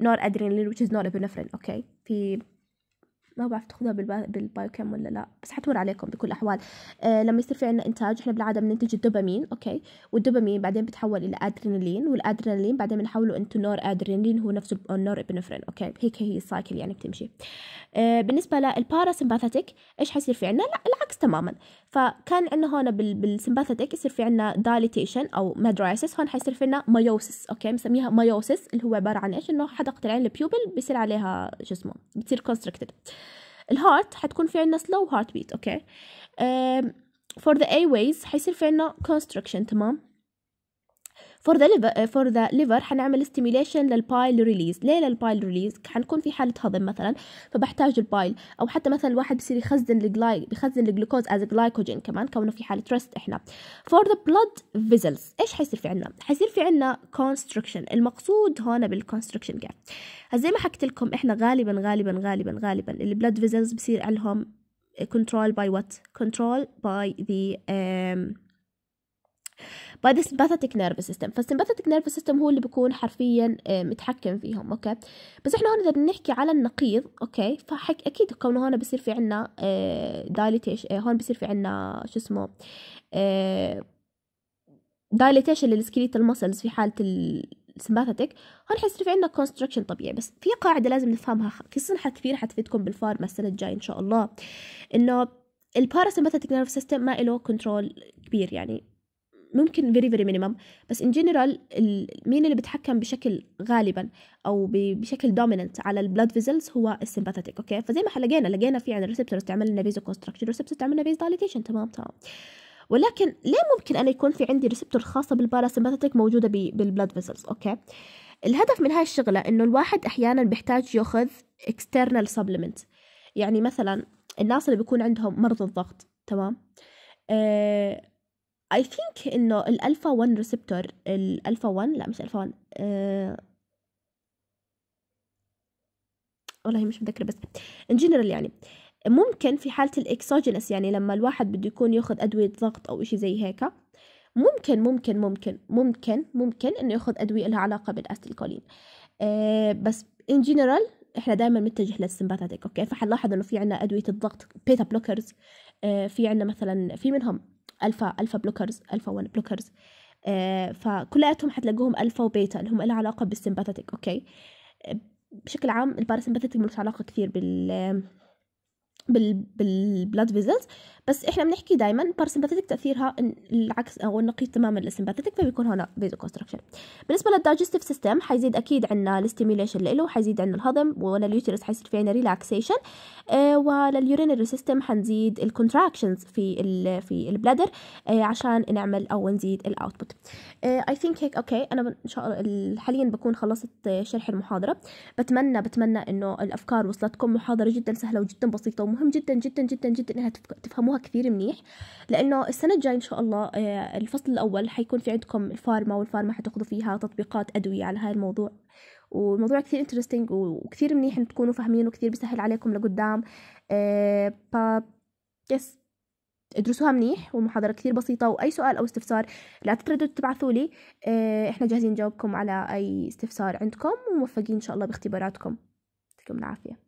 نور ادرينالين which is ابنفرين اوكي في ما بعرف تاخذها بالبايوكيم ولا لا بس حتمر عليكم بكل الاحوال آه لما يصير في عندنا انتاج احنا بالعاده بننتج الدوبامين اوكي والدوبامين بعدين بتحول الى ادرينالين والادرينالين بعدين بنحوله انتو نور ادرينالين هو نفسه النور ابنفرين اوكي هيك هي السايكل يعني بتمشي آه بالنسبه للباراسمباثيتيك ايش حيصير في عندنا لا العكس تماما فكان عندنا هون بالسمباثيتك يصير في عندنا دايليتيشن او مدرايسس هون حيصير في عندنا مايوسس اوكي بنسميها مايوسس اللي هو عباره عن ايش انه حدقه العين البيوبل بيصير عليها شو اسمه بتصير كونستركتد الهارت حتكون في عندنا سلو هارت بيت اوكي فور ذا اي ويز حيصير في عندنا كونستركشن تمام فور ذا liver فور uh, ذا liver حنعمل stimulation للبايل ريليز ليه للبايل ريليز حنكون في حاله هضم مثلا فبحتاج البايل او حتى مثلا الواحد بيصير يخزن الجلاي بيخزن الجلوكوز از جلايكوجين كمان كونه في حاله ريست احنا فور ذا blood فيزلز ايش حيصير في عنا حيصير في عنا كونستركشن المقصود هون بالكونستركشن جاب زي ما حكيت لكم احنا غالبا غالبا غالبا غالبا البلود فيزلز بصير عليهم كنترول by what كنترول by the um, باي ذا sympathetic nervous system فالsympathetic nervous system هو اللي بيكون حرفيا آه، متحكم فيهم اوكي بس احنا هون اذا بنحكي على النقيض اوكي فحك اكيد كونه هون بصير في عنا دايليتيشن آه، آه، هون بصير في عنا شو اسمه دايليتيشن للسكيليتال المسلز في حاله السمباثيتك هون حيصير في عندنا كونستركشن طبيعي بس في قاعده لازم نفهمها صنحه كثير حتفيدكم بالفارما السنه الجايه ان شاء الله انه الباراسمباثيك نيرف سيستم ما له كنترول كبير يعني ممكن فيري فيري مينيمم بس ان جنرال مين اللي بيتحكم بشكل غالبا او بشكل دوميننت على البلاد فيزلز هو السمباثيتيك اوكي فزي ما لقينا لقينا في عند الريسبتورز تعمل لنا فيزو كونستراكشن ريسبتور تعمل لنا فيز دايليتيشن تمام تمام ولكن ليه ممكن انا يكون في عندي ريسبتور خاصه بالباراسمباثيتيك موجوده بالبلاد فيزلز اوكي الهدف من هاي الشغله انه الواحد احيانا بيحتاج ياخذ اكسترنال سبلمنت يعني مثلا الناس اللي بيكون عندهم مرض الضغط تمام آه اي ثينك انه الالفا 1 ريسبتور الالفا 1 لا مش الفا 1 أه والله مش متذكره بس ان جنرال يعني ممكن في حالة الإكسوجينس يعني لما الواحد بده يكون ياخذ أدوية ضغط أو إشي زي هيك ممكن ممكن ممكن ممكن ممكن إنه ياخذ أدوية لها علاقة بالاستيلكولين أه بس إن جنرال إحنا دائما بنتجه للسمباتيك أوكي فحنلاحظ إنه في عنا أدوية الضغط بيتا آه، بلوكرز في عنا مثلا في منهم الفا الفا بلوكرز الفا 1 بلوكرز آه فكلياتهم حتلاقوهم الفا وبيتا اللي هم لها علاقه بالسمباثيتك اوكي آه، بشكل عام الباراسمباثيتك ملوش علاقه كثير بال بالبلاد فيزلز بس احنا بنحكي دائما بارسمباثيتك تاثيرها العكس او النقيض تماما للسمباثيتك فبيكون هنا فيزو كونستركشن بالنسبه للدايجستيف سيستم حيزيد اكيد عندنا الاستيميليشن له حيزيد عندنا الهضم ولليوترس حيصير آه، في عندنا ريلاكسيشن آه ولليورينري سيستم حنزيد الكونتراكشنز في الـ في البلادر عشان نعمل او نزيد الاوتبوت اي ثينك هيك اوكي انا ان شاء الله حاليا بكون خلصت آه، شرح المحاضره بتمنى بتمنى انه الافكار وصلتكم محاضره جدا سهله وجدا بسيطه مهم جدا جدا جدا جدا انها تفهموها كثير منيح لانه السنه الجايه ان شاء الله آه، الفصل الاول حيكون في عندكم الفارما والفارما حتاخذوا فيها تطبيقات ادويه على هذا الموضوع والموضوع كثير انترستينج وكثير منيح ان تكونوا فاهمينه وكثير بيسهل عليكم لقدام ف آه، يس ادرسوها منيح ومحاضرة كثير بسيطة وأي سؤال أو استفسار لا تترددوا تبعثوا لي آه، إحنا جاهزين نجاوبكم على أي استفسار عندكم وموفقين إن شاء الله باختباراتكم يعطيكم العافية